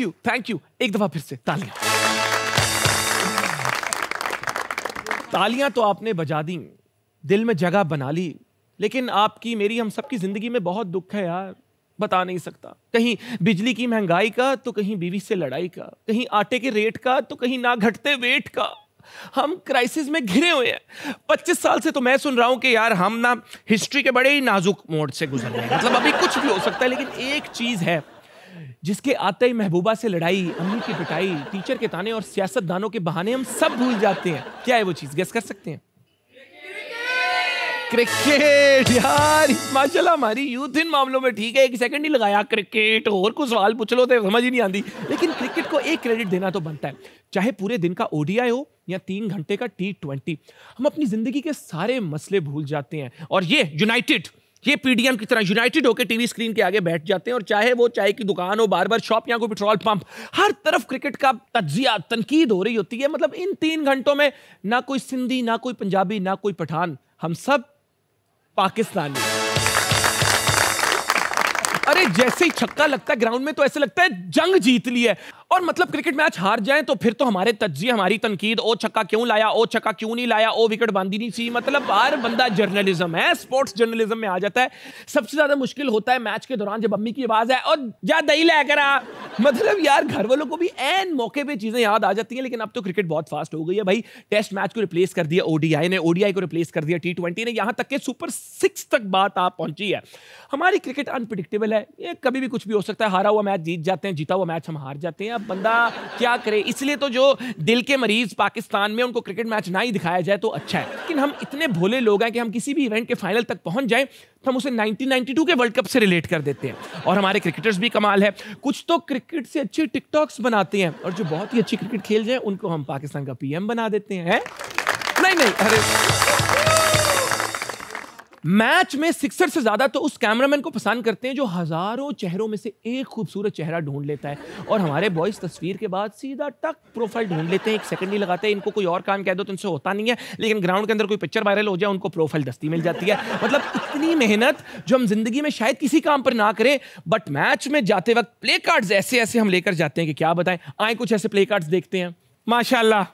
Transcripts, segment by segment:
You thank you एक दफा फिर से तालियां तालियां तो आपने बजा दी दिल में जगह बना ली लेकिन आपकी मेरी हम सबकी जिंदगी में बहुत दुख है यार बता नहीं सकता कहीं बिजली की महंगाई का तो कहीं बीवी से लड़ाई का कहीं आटे के रेट का तो कहीं ना घटते वेट का हम क्राइसिस में घिरे हुए हैं पच्चीस साल से तो मैं सुन रहा हूं कि यार हम ना हिस्ट्री के बड़े ही नाजुक मोड से गुजर रहे हैं मतलब अभी कुछ भी हो सकता है लेकिन एक चीज है जिसके आते ही महबूबा से लड़ाई अम्मी की पिटाई टीचर के ताने और सियासतदानों के बहाने हम सब भूल जाते हैं क्या है वो चीज़ गेस कर सकते हैं क्रिकेट यार माशाल्लाह हमारी यूथ इन मामलों में ठीक है एक सेकंड ही लगाया क्रिकेट और कुछ सवाल पूछ लो तो समझ ही नहीं आती लेकिन क्रिकेट को एक क्रेडिट देना तो बनता है चाहे पूरे दिन का ओडीआई हो या तीन घंटे का टी ट्वेंटी हम अपनी ज़िंदगी के सारे मसले भूल जाते हैं और ये यूनाइटेड ये पीडीएम की तरह यूनाइटेड होकर टीवी स्क्रीन के आगे बैठ जाते हैं और चाहे वो चाय की दुकान हो बार बार शॉप या कोई पेट्रोल पंप हर तरफ क्रिकेट का तजिया तनकीद हो रही होती है मतलब इन तीन घंटों में ना कोई सिंधी ना कोई पंजाबी ना कोई पठान हम सब पाकिस्तानी अरे जैसे ही छक्का लगता है ग्राउंड में तो ऐसे लगता है जंग जीत ली है और मतलब क्रिकेट मैच हार जाए तो फिर तो हमारे तज्जी हमारी तनकीद ओ छक्का क्यों लाया ओ छक्का क्यों नहीं लाया ओ विकेट बांधी नहीं सी मतलब हर बंदा जर्नलिज्म है स्पोर्ट्स जर्नलिज्म में आ जाता है सबसे ज्यादा मुश्किल होता है मैच के दौरान जब अम्मी की आवाज है और जा दही ले कर मतलब यार घर वालों को भी एन मौके पर चीजें याद आ जाती हैं लेकिन अब तो क्रिकेट बहुत फास्ट हो गई है भाई टेस्ट मैच को रिप्लेस कर दिया ओडीआई ने ओडीआई को रिप्लेस कर दिया टी ने यहां तक के सुपर सिक्स तक बात आप पहुंची है हमारी क्रिकेट अनप्रिडिक्टेबल है ये कभी भी कुछ भी हो सकता है हारा हुआ मैच जीत जाते हैं जीता हुआ मैच हम हार जाते हैं अब बंदा क्या करे इसलिए तो जो दिल के मरीज पाकिस्तान में उनको क्रिकेट मैच ना ही दिखाया जाए तो अच्छा है लेकिन हम इतने भोले लोग हैं कि हम किसी भी इवेंट के फाइनल तक पहुंच जाएं तो हम उसे 1992 के वर्ल्ड कप से रिलेट कर देते हैं और हमारे क्रिकेटर्स भी कमाल है कुछ तो क्रिकेट से अच्छे टिकटॉक्स बनाते हैं और जो बहुत ही अच्छी क्रिकेट खेल जाए उनको हम पाकिस्तान का पीएम बना देते हैं नहीं नहीं अरे मैच में सिक्सर से ज्यादा तो उस कैमरामैन को पसंद करते हैं जो हजारों चेहरों में से एक खूबसूरत चेहरा ढूंढ लेता है और हमारे बॉयज तस्वीर के बाद सीधा टक प्रोफाइल ढूंढ लेते हैं एक सेकंड नहीं लगाते इनको कोई और काम कह दो तो इनसे होता नहीं है लेकिन ग्राउंड के अंदर कोई पिक्चर वायरल हो जाए उनको प्रोफाइल दस्ती मिल जाती है मतलब इतनी मेहनत जो हम जिंदगी में शायद किसी काम पर ना करें बट मैच में जाते वक्त प्ले कार्ड्स ऐसे ऐसे हम लेकर जाते हैं कि क्या बताएं आए कुछ ऐसे प्ले कार्ड्स देखते हैं माशाला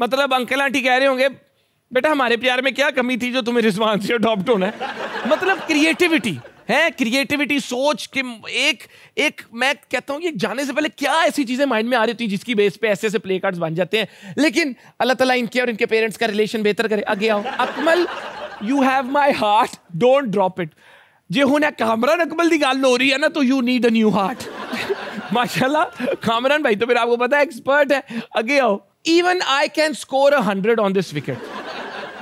मतलब अंकल आंटी कह रहे होंगे बेटा हमारे प्यार में क्या कमी थी जो तुम्हें रिस्पॉन्स से अडॉप्ट होना है मतलब क्रिएटिविटी है क्रिएटिविटी सोच कि एक एक मैं कहता हूँ कि जाने से पहले क्या ऐसी चीज़ें माइंड में आ रही थी जिसकी बेस पे ऐसे ऐसे प्ले कार्ड बन जाते हैं लेकिन अल्लाह तला इनके और इनके पेरेंट्स का रिलेशन बेहतर करे आगे आओ Akmal you have my heart don't drop it जे हूं कामरान अकमल की गल हो रही है ना तो you need a new heart माशा कामरान भाई तो फिर आपको पता है एक्सपर्ट है आगे आओ even I can score a hundred on this wicket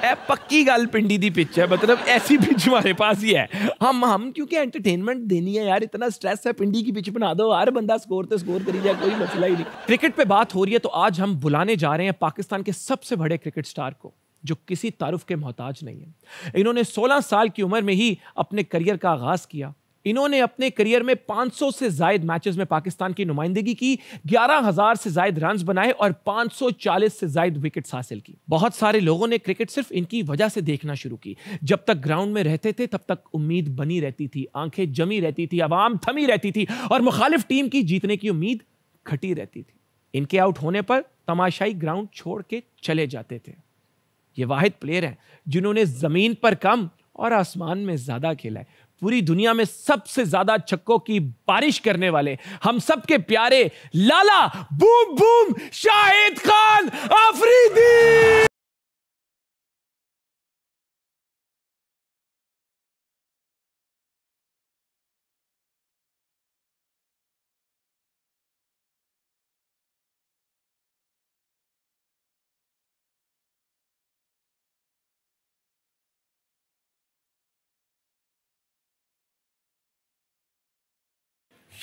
है पक्की गल पिंडी ਦੀ पिच है मतलब ऐसी पिच हमारे पास ही है हम हम क्योंकि एंटरटेनमेंट देनी है यार इतना स्ट्रेस है पिंडी की पिच बना दो हर बंदा स्कोर तो स्कोर करी जाए कोई मसला ही नहीं क्रिकेट पे बात हो रही है तो आज हम बुलाने जा रहे हैं पाकिस्तान के सबसे बड़े क्रिकेट स्टार को जो किसी तारुफ के मोहताज नहीं है इन्होंने 16 साल की उम्र में ही अपने करियर का आगाज किया इन्होंने अपने करियर में 500 से जायद मैचेस में पाकिस्तान की नुमाइंदगी की 11,000 से जायद रन बनाए और 540 से जायद विकेट्स हासिल की बहुत सारे लोगों ने क्रिकेट सिर्फ इनकी वजह से देखना शुरू की जब तक ग्राउंड में रहते थे तब तक उम्मीद बनी रहती थी आंखें जमी रहती थी आवाम थमी रहती थी और मुखालिफ टीम की जीतने की उम्मीद घटी रहती थी इनके आउट होने पर तमाशाई ग्राउंड छोड़ के चले जाते थे ये वाहिद प्लेयर हैं जिन्होंने जमीन पर कम और आसमान में ज्यादा खेला है पूरी दुनिया में सबसे ज्यादा छक्कों की बारिश करने वाले हम सबके प्यारे लाला बूम बूम शाहिद खान आफरीदी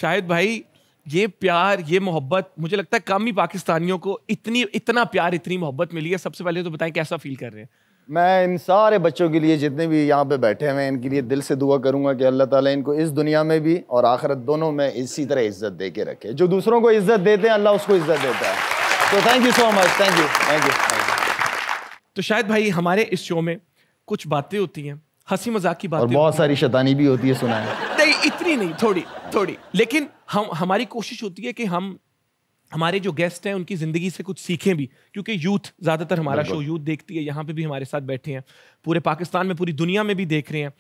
शायद भाई ये प्यार ये मोहब्बत मुझे लगता है कम ही पाकिस्तानियों को इतनी इतना प्यार इतनी मोहब्बत मिली है सबसे पहले तो बताएं कैसा फील कर रहे हैं मैं इन सारे बच्चों के लिए जितने भी यहाँ पे बैठे हैं मैं इनके लिए दिल से दुआ करूँगा कि अल्लाह ताला इनको इस दुनिया में भी और आखिरत दोनों में इसी तरह इज्जत दे के रखे जो दूसरों को इज्जत देते हैं अल्लाह उसको इज्जत देता है तो thank you so much thank you thank you तो शायद भाई हमारे इस शो में कुछ बातें होती हैं हंसी मजाक की बात बहुत सारी शैतानी भी होती है सुना है नहीं इतनी नहीं थोड़ी थोड़ी लेकिन हम हमारी कोशिश होती है कि हम हमारे जो गेस्ट हैं उनकी ज़िंदगी से कुछ सीखें भी क्योंकि यूथ ज़्यादातर हमारा शो यूथ देखती है यहाँ पे भी हमारे साथ बैठे हैं पूरे पाकिस्तान में पूरी दुनिया में भी देख रहे हैं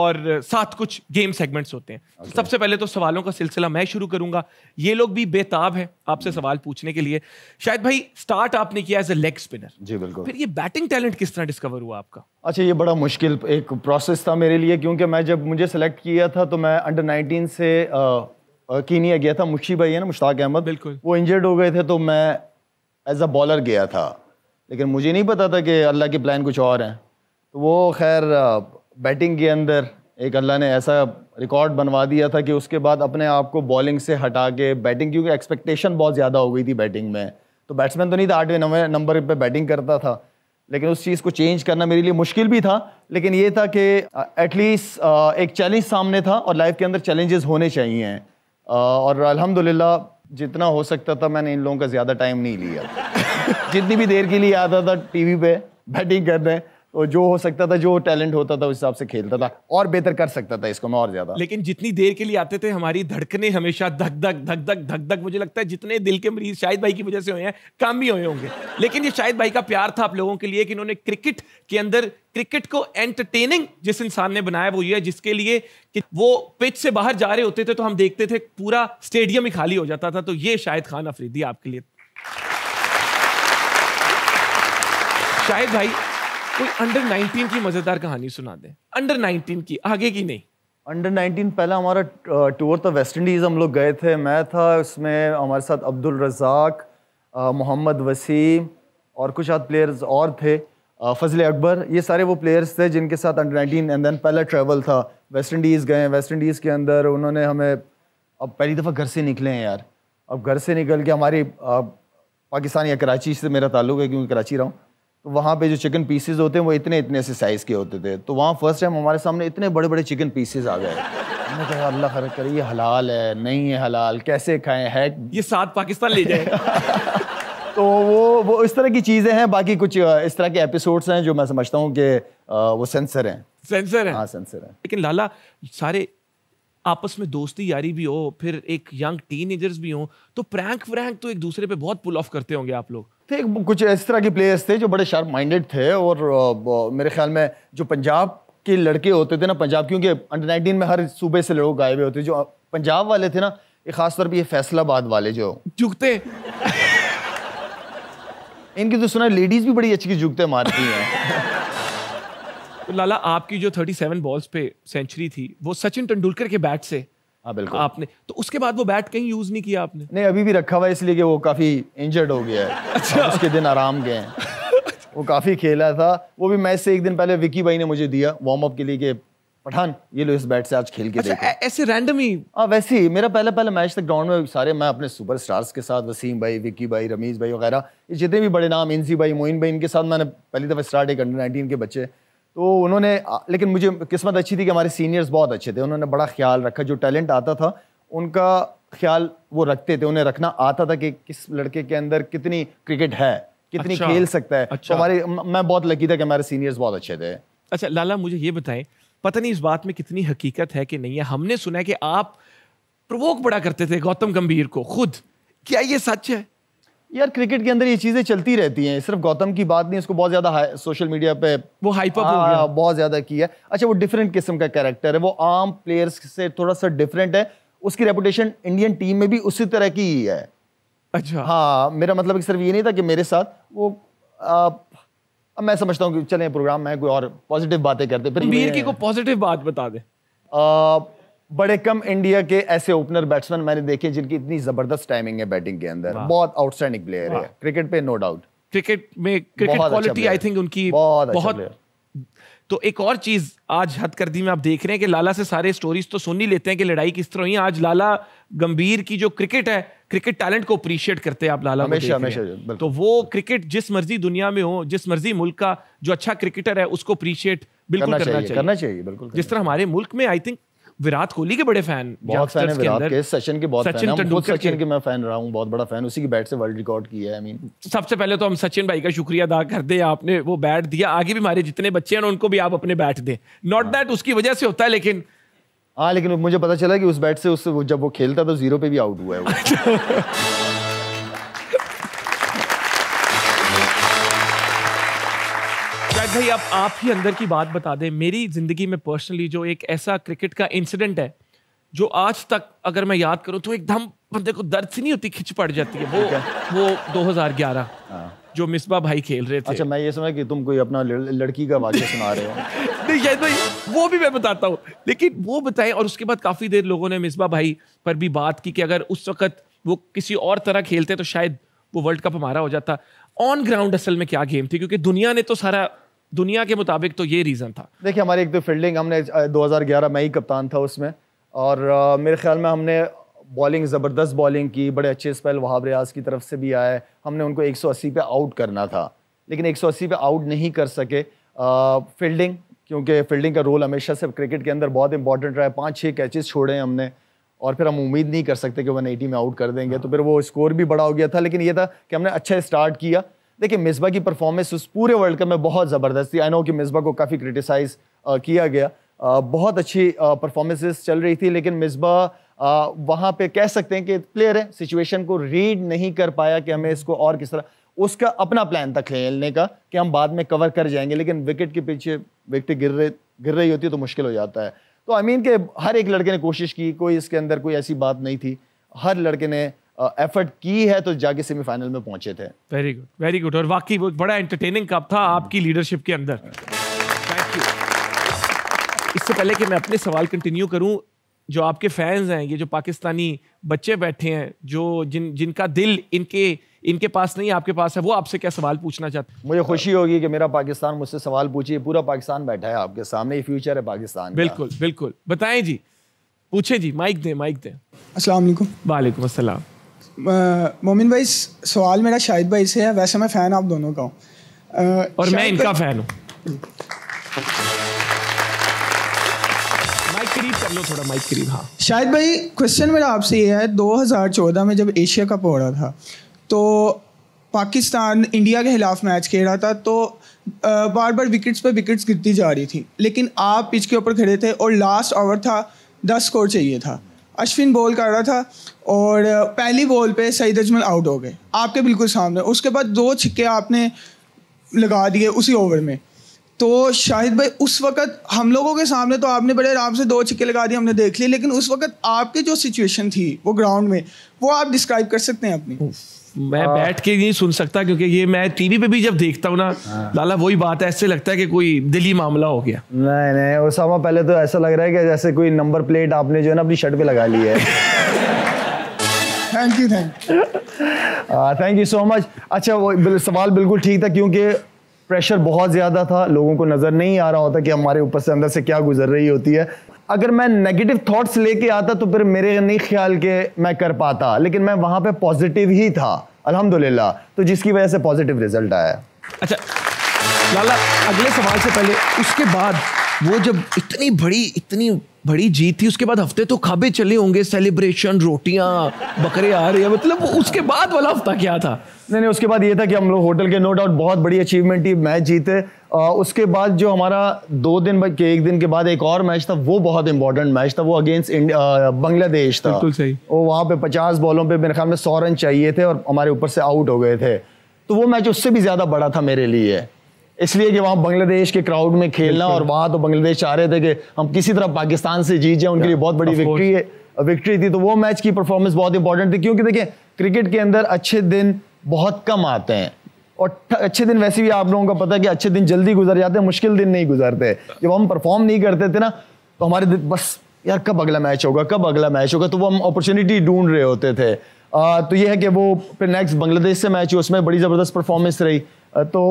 और साथ कुछ गेम सेगमेंट्स होते हैं तो okay. सबसे पहले तो सवालों का सिलसिला मैं शुरू करूंगा ये लोग भी बेताब हैं आपसे hmm. सवाल पूछने के लिए शायद भाई स्टार्ट आपने किया एज ए लेग स्पिनर जी बिल्कुल फिर ये बैटिंग टैलेंट किस तरह डिस्कवर हुआ आपका अच्छा ये बड़ा मुश्किल एक प्रोसेस था मेरे लिए क्योंकि मैं जब मुझे सेलेक्ट किया था तो मैं अंडर नाइनटीन से कीनिया गया था मुशी भाई है ना मुश्ताक अहमद बिल्कुल वो इंजर्ड हो गए थे तो मैं एज अ बॉलर गया था लेकिन मुझे नहीं पता था कि अल्लाह के प्लान कुछ और हैं तो वो खैर बैटिंग के अंदर एक अल्लाह ने ऐसा रिकॉर्ड बनवा दिया था कि उसके बाद अपने आप को बॉलिंग से हटा के बैटिंग क्योंकि एक्सपेक्टेशन बहुत ज़्यादा हो गई थी बैटिंग में तो बैट्समैन तो नहीं था आठवें नवे नंबर पर बैटिंग करता था लेकिन उस चीज़ को चेंज करना मेरे लिए मुश्किल भी था लेकिन ये था कि एटलीस्ट uh, uh, एक चैलेंज सामने था और लाइफ के अंदर चैलेंजेस होने चाहिए uh, और अल्हम्दुलिल्लाह जितना हो सकता था मैंने इन लोगों का ज़्यादा टाइम नहीं लिया जितनी भी देर के लिए आता था टीवी पे बैटिंग करने जो हो सकता था जो टैलेंट होता था उस हिसाब से खेलता था और बेहतर कर सकता था इसको मैं और ज्यादा लेकिन जितनी देर के लिए आते थे हमारी धड़कने हमेशा धक धक धक धक धक धक मुझे लगता है जितने दिल के मरीज शाहिद भाई की वजह से हुए हैं काम भी हुए होंगे लेकिन ये शाहिद भाई का प्यार था आप लोगों के लिए कि इन्होंने क्रिकेट के अंदर क्रिकेट को एंटरटेनिंग जिस इंसान ने बनाया वो ये है जिसके लिए कि वो पिच से बाहर जा रहे होते थे तो हम देखते थे पूरा स्टेडियम ही खाली हो जाता था तो ये शाहिद खान अफरीदी आपके लिए शाहिद भाई कोई अंडर 19 की मजेदार कहानी सुना दे अंडर 19 की आगे की नहीं अंडर 19 पहला हमारा टूर था वेस्ट इंडीज़ हम लोग गए थे मैं था उसमें हमारे साथ अब्दुल रज़ाक मोहम्मद वसीम और कुछ आद प्लेयर्स और थे फजल अकबर ये सारे वो प्लेयर्स थे जिनके साथ अंडर 19 एंड देन पहला ट्रैवल था वेस्ट इंडीज़ गए वेस्ट इंडीज़ के अंदर उन्होंने हमें अब पहली दफ़ा घर से निकले हैं यार अब घर से निकल के हमारी पाकिस्तान या कराची से मेरा ताल्लुक है क्योंकि कराची रहा हूँ तो वहाँ पे जो चिकन पीसेज होते हैं वो इतने इतने से साइज़ के होते थे तो वहाँ फर्स्ट टाइम हमारे सामने इतने बड़े बड़े चिकन पीसेज आ गए मैंने कहा अल्लाह खर करे ये हलाल है नहीं है हलाल कैसे खाएं है ये साथ पाकिस्तान ले जाए तो वो वो इस तरह की चीज़ें हैं बाकी कुछ इस तरह के एपिसोड्स हैं जो मैं समझता हूँ कि वो सेंसर हैं सेंसर हैं हाँ सेंसर हैं लेकिन लाला सारे आपस में दोस्ती यारी भी हो फिर एक यंग टीन भी हो तो प्रैंक व्रैंक तो एक दूसरे पे बहुत पुल ऑफ करते होंगे आप लोग थे कुछ इस तरह के प्लेयर्स थे जो बड़े शार्प माइंडेड थे और मेरे ख्याल में जो पंजाब के लड़के होते थे ना पंजाब क्योंकि अंडर नाइनटीन में हर सूबे से लोग आए हुए होते जो पंजाब वाले थे ना खासतौर पर ये फैसलाबाद वाले जो झुकते इनकी तो सुना लेडीज भी बड़ी अच्छी जुगते मारती हैं तो लाला आपकी जो 37 बॉल्स पे सेंचुरी थी वो सचिन तेंदुलकर के बैट से हाँ, बिल्कुल आपने तो उसके बाद वो बैट कहीं यूज नहीं किया आपने नहीं अभी भी रखा हुआ इसलिए कि वो काफी इंजर्ड हो गया है अच्छा उसके दिन आराम गए हैं वो काफी खेला था वो भी मैच से एक दिन पहले विकी भाई ने मुझे दिया वार्म अप के लिए कि पठान ये लो इस बैट से आज खेल के अच्छा, देखो ऐसे रैंडम ही हाँ वैसे ही मेरा पहला पहला मैच था ग्राउंड में सारे मैं अपने सुपर स्टार्स के साथ वसीम भाई विकी भाई रमीज भाई वगैरह जितने भी बड़े नाम इंजी भाई मोइन भाई इनके साथ मैंने पहली दफ़ा स्टार्ट एक अंडर नाइनटीन के बच्चे तो उन्होंने लेकिन मुझे किस्मत अच्छी थी कि हमारे सीनियर्स बहुत अच्छे थे उन्होंने बड़ा ख्याल रखा जो टैलेंट आता था उनका ख्याल वो रखते थे उन्हें रखना आता था कि किस लड़के के अंदर कितनी क्रिकेट है कितनी अच्छा, खेल सकता है अच्छा, तो हमारे मैं बहुत लकी था कि हमारे सीनियर्स बहुत अच्छे थे अच्छा लाला मुझे ये बताएं पता नहीं इस बात में कितनी हकीकत है कि नहीं है हमने सुना है कि आप प्रवोक बड़ा करते थे गौतम गंभीर को खुद क्या ये सच है यार क्रिकेट के अंदर ये चीज़ें चलती रहती हैं सिर्फ गौतम की बात नहीं उसको बहुत ज़्यादा सोशल मीडिया पे वो हाइप हो हाँ, गया बहुत ज़्यादा की है अच्छा वो डिफरेंट किस्म का कैरेक्टर है वो आम प्लेयर्स से थोड़ा सा डिफरेंट है उसकी रेपुटेशन इंडियन टीम में भी उसी तरह की ही है अच्छा हाँ मेरा मतलब सिर्फ ये नहीं था कि मेरे साथ वो अब मैं समझता हूँ कि चले प्रोग्राम में कोई और पॉजिटिव बातें करते फिर की को पॉजिटिव बात बता दे बड़े कम इंडिया के ऐसे ओपनर बैट्समैन मैंने देखे जिनकी इतनी जबरदस्त टाइमिंग है बैटिंग के अंदर बहुत आउटस्टैंडिंग प्लेयर है क्रिकेट पे नो डाउट क्रिकेट में क्रिकेट क्वालिटी आई थिंक उनकी बहुत, अच्छा बहुत तो एक और चीज आज हद कर दी में आप देख रहे हैं कि लाला से सारे स्टोरीज तो सुन ही लेते हैं कि लड़ाई किस तरह हुई आज लाला गंभीर की जो क्रिकेट है क्रिकेट टैलेंट को अप्रिशिएट करते हैं आप लाला हमेशा हमेशा तो वो क्रिकेट जिस मर्जी दुनिया में हो जिस मर्जी मुल्क का जो अच्छा क्रिकेटर है उसको अप्रिशिएट बिल्कुल करना चाहिए करना चाहिए बिल्कुल जिस तरह हमारे मुल्क में आई थिंक विराट कोहली के बड़े फैन बहुत फैन है विराट के सचिन के बहुत सचिन तेंदुलकर सचिन के मैं फैन रहा हूँ बहुत बड़ा फैन उसी की बैट से वर्ल्ड रिकॉर्ड किया है आई मीन सबसे पहले तो हम सचिन भाई का शुक्रिया अदा कर हैं आपने वो बैट दिया आगे भी हमारे जितने बच्चे हैं उनको भी आप अपने बैट दें नॉट दैट हाँ। उसकी वजह से होता है लेकिन हाँ लेकिन मुझे पता चला कि उस बैट से उस जब वो खेलता तो जीरो पे भी आउट हुआ है वो विराट भाई अब आप ही अंदर की बात बता दें मेरी जिंदगी में पर्सनली जो एक ऐसा क्रिकेट का इंसिडेंट है जो आज तक अगर मैं याद करूं तो एकदम बंदे को दर्द सी नहीं होती खिंच पड़ जाती है वो वो 2011 हाँ। जो मिसबा भाई खेल रहे थे अच्छा मैं ये समझ कि तुम कोई अपना लड़की का वाक्य सुना रहे हो नहीं शायद भाई वो भी मैं बताता हूँ लेकिन वो बताएं और उसके बाद काफ़ी देर लोगों ने मिसबा भाई पर भी बात की कि अगर उस वक्त वो किसी और तरह खेलते तो शायद वो वर्ल्ड कप हमारा हो जाता ऑन ग्राउंड असल में क्या गेम थी क्योंकि दुनिया ने तो सारा दुनिया के मुताबिक तो ये रीज़न था देखिए हमारी एक तो दो फील्डिंग हमने 2011 में ही कप्तान था उसमें और आ, मेरे ख्याल में हमने बॉलिंग ज़बरदस्त बॉलिंग की बड़े अच्छे स्पेल वहाब रियाज की तरफ से भी आए हमने उनको 180 पे आउट करना था लेकिन 180 पे आउट नहीं कर सके फील्डिंग क्योंकि फील्डिंग का रोल हमेशा से क्रिकेट के अंदर बहुत इंपॉर्टेंट रहा है पाँच छः कैचेस छोड़े हैं हमने और फिर हम उम्मीद नहीं कर सकते कि वन एटी में आउट कर देंगे हाँ। तो फिर वो स्कोर भी बड़ा हो गया था लेकिन ये था कि हमने अच्छा स्टार्ट किया देखिए मिसबा की परफॉर्मेंस उस पूरे वर्ल्ड कप में बहुत ज़बरदस्त थी आई नो कि मिसबा को काफ़ी क्रिटिसाइज किया गया आ, बहुत अच्छी परफॉर्मेंसेस चल रही थी लेकिन मिसबा वहाँ पे कह सकते हैं कि प्लेयर है सिचुएशन को रीड नहीं कर पाया कि हमें इसको और किस तरह उसका अपना प्लान था खेलने का कि हम बाद में कवर कर जाएंगे लेकिन विकेट के पीछे विकेट गिर रहे गिर रही होती है तो मुश्किल हो जाता है तो आई मीन के हर एक लड़के ने कोशिश की कोई इसके अंदर कोई ऐसी बात नहीं थी हर लड़के ने एफर्ट की है तो जाके सेमीफाइनल में पहुंचे थे वेरी गुड वेरी गुड और वाकई बहुत बड़ा एंटरटेनिंग कप था आपकी लीडरशिप के अंदर थैंक यू इससे पहले कि मैं अपने सवाल कंटिन्यू करूं जो आपके फैंस हैं ये जो पाकिस्तानी बच्चे बैठे हैं जो जिन जिनका दिल इनके इनके पास नहीं आपके पास है वो आपसे क्या सवाल पूछना चाहते हैं मुझे खुशी होगी कि मेरा पाकिस्तान मुझसे सवाल पूछिए पूरा पाकिस्तान बैठा है आपके सामने फ्यूचर है पाकिस्तान बिल्कुल बिल्कुल बताएं जी पूछे जी माइक दें माइक दें असल वालेकुम असलम मोमिन भाई सवाल मेरा शाहिद भाई से है वैसे मैं फ़ैन आप दोनों का हूँ और मैं इनका फ़ैन हूँ लो थोड़ा माइक करीब हाँ। शायद भाई क्वेश्चन मेरा आपसे ये है 2014 में जब एशिया कप हो रहा था तो पाकिस्तान इंडिया के खिलाफ मैच खेल रहा था तो बार बार विकेट्स पर विकेट्स गिरती जा रही थी लेकिन आप पिच के ऊपर खड़े थे और लास्ट ओवर था दस स्कोर चाहिए था अश्विन बॉल कर रहा था और पहली बॉल पे सईद अजमल आउट हो गए आपके बिल्कुल सामने उसके बाद दो छिक्के आपने लगा दिए उसी ओवर में तो शाहिद भाई उस वक्त हम लोगों के सामने तो आपने बड़े आराम से दो छिक्के लगा दिए हमने देख लिए लेकिन उस वक्त आपकी जो सिचुएशन थी वो ग्राउंड में वो आप डिस्क्राइब कर सकते हैं अपनी मैं हाँ। बैठ के नहीं सुन सकता क्योंकि ये मैं टीवी पे भी जब देखता हूँ ना हाँ। लाला वही बात है ऐसे लगता है कि कोई दिली मामला हो गया नहीं नहीं उसामा पहले तो ऐसा लग रहा है कि जैसे कोई नंबर प्लेट आपने जो है ना अपनी शर्ट पे लगा ली है thank you thank you thank you so much अच्छा वो सवाल बिल्कुल ठीक था क्योंकि प्रेशर बहुत ज़्यादा था लोगों को नज़र नहीं आ रहा होता कि हमारे ऊपर से अंदर से क्या गुजर रही होती है अगर मैं नेगेटिव थॉट्स लेके आता तो फिर मेरे नहीं ख्याल के मैं कर पाता लेकिन मैं वहाँ पे पॉजिटिव ही था अल्हम्दुलिल्लाह तो जिसकी वजह से पॉजिटिव रिजल्ट आया अच्छा लाला अगले सवाल से पहले उसके बाद वो जब इतनी बड़ी इतनी बड़ी जीत थी उसके बाद हफ्ते तो खाबे चले होंगे सेलिब्रेशन रोटियां बकरे आ रहे हैं मतलब उसके बाद वाला हफ्ता क्या था नहीं नहीं उसके बाद ये था कि हम लोग होटल के नो डाउट बहुत बड़ी अचीवमेंट थी मैच जीते आ, उसके बाद जो हमारा दो दिन के एक दिन के बाद एक और मैच था वो बहुत इंपॉर्टेंट मैच था वो अगेंस्ट बांग्लादेश था बिल्कुल सही वो वहाँ पे पचास बॉलों पर मेरे ख्याल में सौ रन चाहिए थे और हमारे ऊपर से आउट हो गए थे तो वो मैच उससे भी ज़्यादा बड़ा था मेरे लिए इसलिए कि वहाँ बांग्लादेश के क्राउड में खेलना और वहाँ तो बांग्लादेश चाह रहे थे कि हम किसी तरह पाकिस्तान से जीत जाए उनके लिए बहुत बड़ी विक्ट्री है विक्ट्री थी तो वो मैच की परफॉर्मेंस बहुत इंपॉर्टेंट थी क्योंकि देखिए क्रिकेट के अंदर अच्छे दिन बहुत कम आते हैं और अच्छे दिन वैसे भी आप लोगों का पता है कि अच्छे दिन जल्दी गुजर जाते हैं मुश्किल दिन नहीं गुजरते जब हम परफॉर्म नहीं करते थे ना तो हमारे बस यार कब अगला मैच होगा कब अगला मैच होगा तो वो हम अपॉर्चुनिटी ढूंढ रहे होते थे आ, तो ये है कि वो फिर नेक्स्ट बांग्लादेश से मैच हुआ उसमें बड़ी ज़बरदस्त परफॉर्मेंस रही आ, तो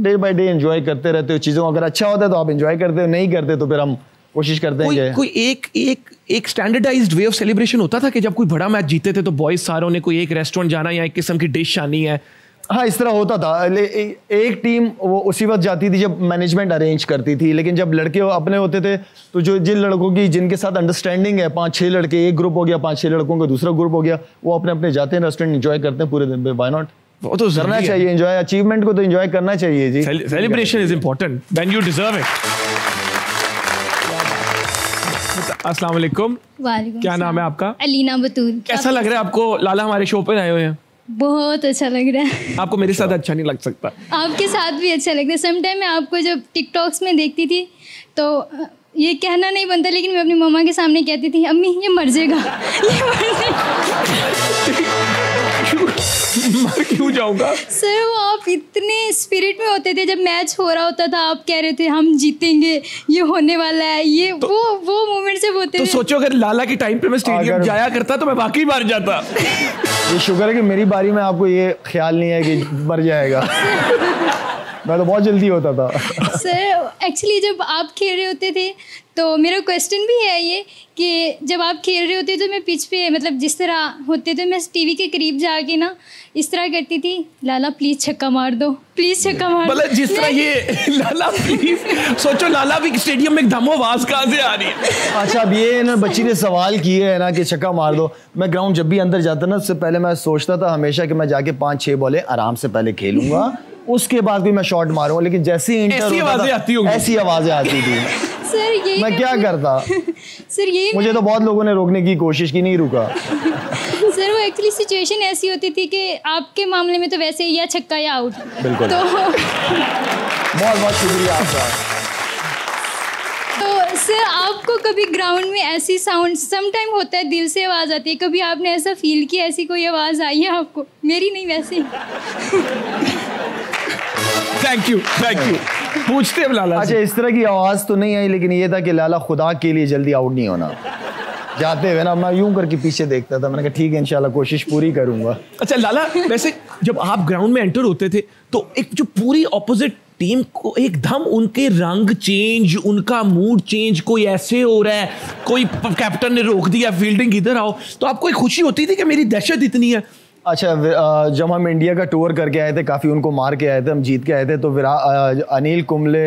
डे बाई डे इंजॉय करते रहते हो चीज़ों अगर अच्छा होता है तो आप इंजॉय करते हो नहीं करते तो फिर हम कोशिश करते हैं कोई एक एक एक स्टैंडर्डाइज्ड वे ऑफ सेलिब्रेशन होता था कि जब कोई बड़ा मैच जीते थे तो बॉयज सारों ने कोई एक रेस्टोरेंट जाना या एक किस्म की डिश आनी है हाँ इस तरह होता था ए, एक टीम वो उसी वक्त जाती थी जब मैनेजमेंट अरेंज करती थी लेकिन जब लड़के अपने होते थे तो जो जिन लड़कों की जिनके साथ अंडरस्टैंडिंग है पांच छह लड़के एक ग्रुप हो गया पांच छह लड़कों का दूसरा ग्रुप हो गया वो अपने अपने जाते हैं रेस्टोरेंट इन्जॉय करते हैं पूरे दिन पे बाय नॉट वो तो करना चाहिए एंजॉय अचीवमेंट को तो एंजॉय करना चाहिए जी celebration is important when you deserve it अस्सलाम वालेकुम क्या नाम है आपका अलीना बतूल कैसा लग रहा है आपको लाला हमारे शो पर आए हुए हैं बहुत अच्छा लग रहा है आपको मेरे साथ अच्छा नहीं लग सकता आपके साथ भी अच्छा लग रहा है समटाइम मैं आपको जब टिकटॉक्स में देखती थी तो ये कहना नहीं बनता लेकिन मैं अपनी मम्मा के सामने कहती थी अम्मी ये मर जाएगा ये मर जाएगा मार क्यों जाऊंगा सर वो आप इतने स्पिरिट में होते थे जब मैच हो रहा होता था आप कह रहे थे हम जीतेंगे ये होने वाला है ये तो, वो वो मोमेंट से होते तो सोचो अगर लाला के टाइम पे मैं स्टेडियम जाया करता तो मैं बाकी मर जाता ये शुक्र है कि मेरी बारी में आपको ये ख्याल नहीं है कि मर जाएगा मैं तो बहुत जल्दी होता था सर एक्चुअली जब आप खेल रहे होते थे तो मेरा क्वेश्चन भी है ये कि जब आप खेल रहे होते तो मैं पिच पे मतलब जिस तरह होते थे मैं टीवी के करीब जाके ना इस तरह करती थी लाला प्लीज छक्का मार दो प्लीज छक्का मार मतलब जिस तरह ये लाला प्लीज सोचो लाला भी स्टेडियम में एकदम आवाज कहाँ से आ रही है अच्छा अब ये ना बच्ची ने सवाल किए है ना कि छक्का मार दो मैं ग्राउंड जब भी अंदर जाता ना उससे पहले मैं सोचता था हमेशा कि मैं जाके पाँच छः बॉलें आराम से पहले खेलूंगा उसके बाद भी मैं शॉट मारूंगा लेकिन जैसी इंटर ऐसी आवाजें आती होंगी ऐसी आवाजें आती थी सर ये मैं क्या करता सर ये मुझे तो बहुत लोगों ने रोकने की कोशिश की नहीं रुका सर वो एक्चुअली सिचुएशन ऐसी होती थी कि आपके मामले में तो वैसे या छक्का या आउट बिल्कुल तो बहुत बहुत शुक्रिया आपका तो सर आपको कभी ग्राउंड में ऐसी साउंड सम टाइम होता है दिल से आवाज़ आती है कभी आपने ऐसा फील किया ऐसी कोई आवाज़ आई है आपको मेरी नहीं वैसे थैंक यू थैंक यू पूछते हैं लाला अच्छा इस तरह की आवाज़ तो नहीं आई लेकिन ये था कि लाला खुदा के लिए जल्दी आउट नहीं होना जाते हुए ना मैं यूं करके पीछे देखता था मैंने कहा ठीक है इंशाल्लाह कोशिश पूरी करूंगा अच्छा लाला वैसे जब आप ग्राउंड में एंटर होते थे तो एक जो पूरी ऑपोजिट टीम को एकदम उनके रंग चेंज उनका मूड चेंज कोई ऐसे हो रहा है कोई कैप्टन ने रोक दिया फील्डिंग इधर आओ तो आपको एक खुशी होती थी कि मेरी दहशत इतनी है अच्छा जब हम इंडिया का टूर करके आए थे काफ़ी उनको मार के आए थे हम जीत के आए थे तो विरा अनिल कुंबले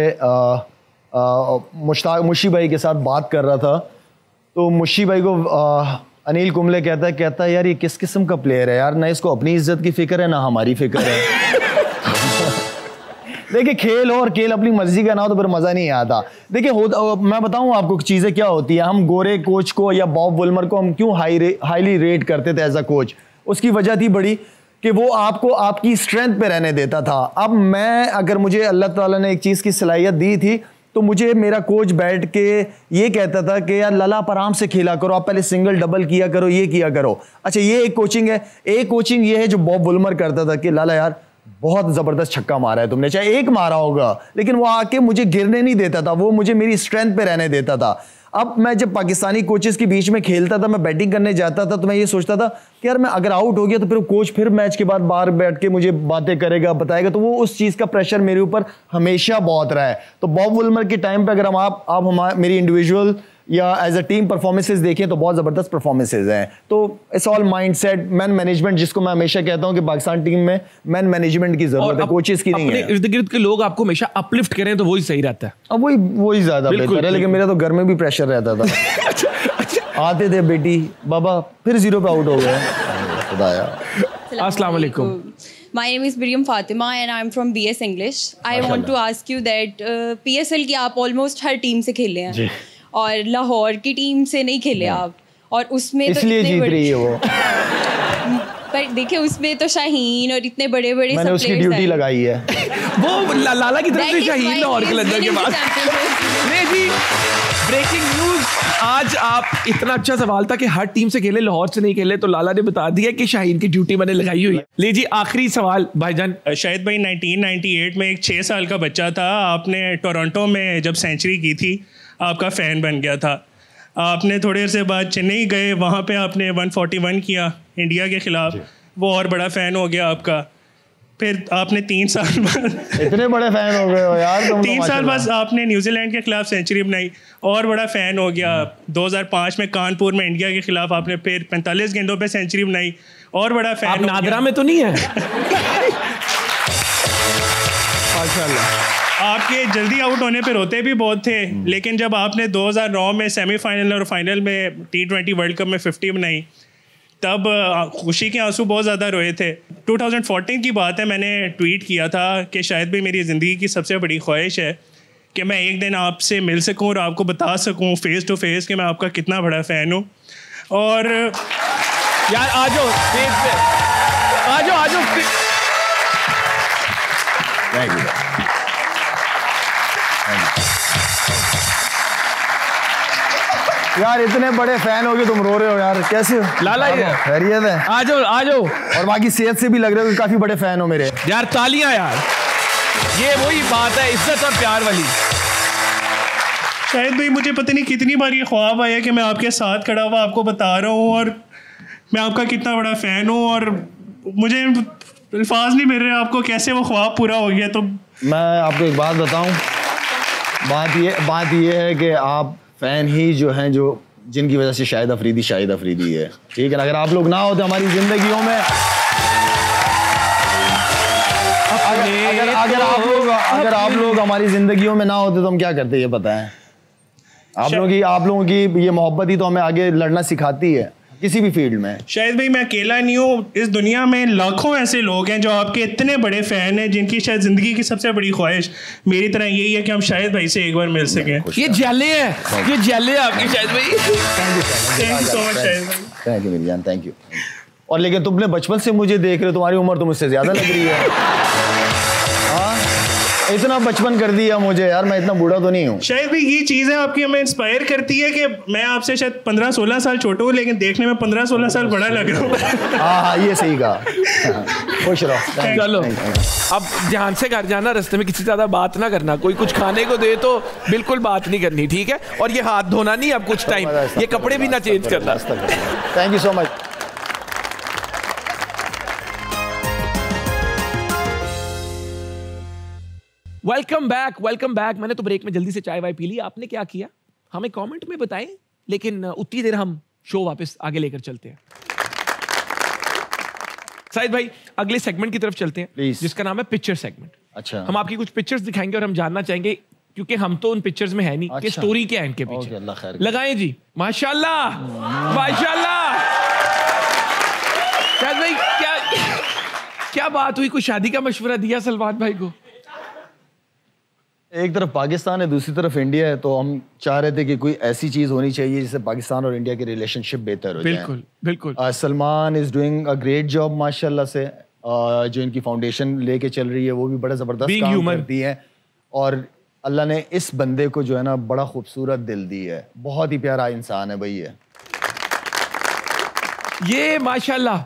मुश्ताक मुशी भाई के साथ बात कर रहा था तो मुशी भाई को आ, अनिल कुंबले कहता है कहता है यार ये किस किस्म का प्लेयर है यार ना इसको अपनी इज्जत की फिक्र है ना हमारी फिक्र है देखिए खेल हो और खेल अपनी मर्जी का ना हो तो फिर मज़ा नहीं आता देखिए हो मैं बताऊं आपको चीज़ें क्या होती है हम गोरे कोच को या बॉब वुलमर को हम क्यों हाई रे, हाईली रेट करते थे एज अ कोच उसकी वजह थी बड़ी कि वो आपको आपकी स्ट्रेंथ पे रहने देता था अब मैं अगर मुझे अल्लाह ताला ने एक चीज़ की सलाहियत दी थी तो मुझे मेरा कोच बैठ के ये कहता था कि यार लला आप आराम से खेला करो आप पहले सिंगल डबल किया करो ये किया करो अच्छा ये एक कोचिंग है एक कोचिंग ये है जो बॉब बुलमर करता था कि लाला यार बहुत ज़बरदस्त छक्का मारा है तुमने चाहे एक मारा होगा लेकिन वो आके मुझे गिरने नहीं देता था वो मुझे मेरी स्ट्रेंथ पर रहने देता था अब मैं जब पाकिस्तानी कोचेस के बीच में खेलता था मैं बैटिंग करने जाता था तो मैं ये सोचता था कि यार मैं अगर आउट हो गया तो फिर कोच फिर मैच के बाद बाहर बैठ के मुझे बातें करेगा बताएगा तो वो उस चीज़ का प्रेशर मेरे ऊपर हमेशा बहुत रहा है तो बॉब वुलमर के टाइम पर अगर हम आप, आप हमारे मेरी इंडिविजुअल या एज अ टीम परफॉर्मेंसेज देखें तो बहुत ज़बरदस्त परफॉर्मेंसेज हैं तो it's all mind set man management जिसको मैं हमेशा कहता हूँ कि पाकिस्तान टीम में मैन मैनेजमेंट की जरूरत है कोचेस की नहीं है इर्द गिर्द के लोग आपको हमेशा अपलिफ्ट करें तो वही सही रहता है अब वही वही ज़्यादा बेहतर है लेकिन मेरा तो घर में भी प्रेशर रहता था अच्छा, अच्छा। आते थे बेटी बाबा फिर जीरो पे आउट हो गए अस्सलाम वालेकुम my name is Miriam Fatima and I am from BS English I want to ask you that PSL की आप ऑलमोस्ट हर टीम से खेले हैं. जी. और लाहौर की टीम से नहीं खेले आप और उसमें तो इसलिए तो जीत रही है वो पर देखिए उसमें तो शाहीन और इतने बड़े बड़े मैंने उसकी ड्यूटी लगाई है वो ला, लाला की तरफ से शाहीन और कलंदर के बाद जी ब्रेकिंग न्यूज आज आप इतना अच्छा सवाल था कि हर टीम से खेले लाहौर से नहीं खेले तो लाला ने बता दिया कि शाहीन की ड्यूटी मैंने लगाई हुई है ले जी आखिरी सवाल भाईजान शाहिद भाई 1998 में एक छह साल का बच्चा था आपने टोरंटो में जब सेंचुरी की थी आपका फ़ैन बन गया था आपने थोड़ी देर से बाद चेन्नई गए वहाँ पे आपने 141 किया इंडिया के खिलाफ वो और बड़ा फ़ैन हो गया आपका फिर आपने तीन साल बाद इतने बड़े फ़ैन हो गए हो यार तुम तो तीन साल बाद आपने न्यूजीलैंड के खिलाफ सेंचुरी बनाई और बड़ा फ़ैन हो गया 2005 हम्म। में कानपुर में इंडिया के खिलाफ आपने फिर 45 गेंदों पे सेंचुरी बनाई और बड़ा फ़ैन आप नादरा में तो नहीं है आपके जल्दी आउट होने पर रोते भी बहुत थे हम्म। लेकिन जब आपने 2009 में सेमीफाइनल और फाइनल में टी ट्वेंटी वर्ल्ड कप में 50 बनाई तब खुशी के आंसू बहुत ज़्यादा रोए थे 2014 की बात है मैंने ट्वीट किया था कि शायद भी मेरी ज़िंदगी की सबसे बड़ी ख्वाहिश है कि मैं एक दिन आपसे मिल सकूं और आपको बता सकूं फेस टू फेस कि मैं आपका कितना बड़ा फ़ैन हूं और यार आ जाओ फेस पे आ जाओ आ जाओ यार इतने बड़े फैन हो गए तुम रो रहे हो यार कैसे हो लाला ये हाँ, खैरियत है आ जाओ आ जाओ और बाकी सेहत से भी लग रहे हो काफी बड़े फैन हो मेरे यार तालियां यार ये वही बात है इज्जत और प्यार वाली शायद भाई मुझे पता नहीं कितनी बार ये ख्वाब आया कि मैं आपके साथ खड़ा हुआ आपको बता रहा हूँ और मैं आपका कितना बड़ा फ़ैन हूँ और मुझे अल्फाज नहीं मिल रहे आपको कैसे वो ख्वाब पूरा हो गया तो मैं आपको एक बात बताऊँ बात ये बात ये है कि आप फ़ैन ही जो हैं जो जिनकी वजह से शायद अफरीदी शायद अफरीदी है ठीक है अगर आप लोग ना होते हमारी जिंदगियों में अगर, अगर, अगर आप लोग अगर आप लोग हमारी जिंदगियों में ना होते तो हम क्या करते ये बताएं आप अच्छा। लोगों की आप लोगों की ये मोहब्बत ही तो हमें आगे लड़ना सिखाती है किसी भी फील्ड में शायद भाई मैं अकेला नहीं हूँ इस दुनिया में लाखों ऐसे लोग हैं जो आपके इतने बड़े फ़ैन हैं जिनकी शायद ज़िंदगी की सबसे बड़ी ख्वाहिश मेरी तरह यही है कि हम शायद भाई से एक बार मिल सकें ये जले है ये जले है आपके शायद भाई थैंक यू सो मच शायद थैंक यू मेरी जान थैंक यू और लेकिन तुमने बचपन से मुझे देख रहे हो तुम्हारी उम्र तो मुझसे ज़्यादा लग रही है इतना बचपन कर दिया मुझे यार मैं इतना बूढ़ा तो नहीं हूँ शायद भी ये चीज़ें आपकी हमें इंस्पायर करती है कि मैं आपसे शायद पंद्रह सोलह साल छोटा हूँ लेकिन देखने में पंद्रह सोलह साल बड़ा लग रहा हूँ हाँ हाँ ये सही कहा खुश रहो चलो अब ध्यान से घर जाना रास्ते में किसी ज़्यादा बात ना करना कोई कुछ खाने को दे तो बिल्कुल बात नहीं करनी ठीक है और ये हाथ धोना नहीं अब कुछ टाइम अच्छा, ये कपड़े भी ना चेंज करना thank you so much welcome back welcome back मैंने तो ब्रेक में जल्दी से चाय वाय पी ली आपने क्या किया हमें कमेंट में बताएं लेकिन उतनी देर हम शो वापस आगे लेकर चलते हैं साहिद भाई अगले सेगमेंट की तरफ चलते हैं Please. जिसका नाम है पिक्चर सेगमेंट अच्छा हम आपकी कुछ पिक्चर्स दिखाएंगे और हम जानना चाहेंगे क्योंकि हम तो उन पिक्चर्स में है नहीं अच्छा। कि स्टोरी क्या है इनके पीछे लगाए जी माशाल्लाह माशाल्लाह भाई क्या क्या बात हुई कोई शादी का मशवरा दिया सलमान भाई को एक तरफ पाकिस्तान है दूसरी तरफ इंडिया है तो हम चाह रहे थे कि कोई ऐसी चीज होनी चाहिए जिससे पाकिस्तान और इंडिया की रिलेशनशिप बेहतर हो बिल्कुल बिल्कुल Salman is doing a great job माशाल्लाह से जो इनकी फाउंडेशन लेके चल रही है वो भी बड़ा जबरदस्त काम करती है और अल्लाह ने इस बंदे को जो है ना बड़ा खूबसूरत दिल दी है बहुत ही प्यारा इंसान है भाई ये ये माशाल्लाह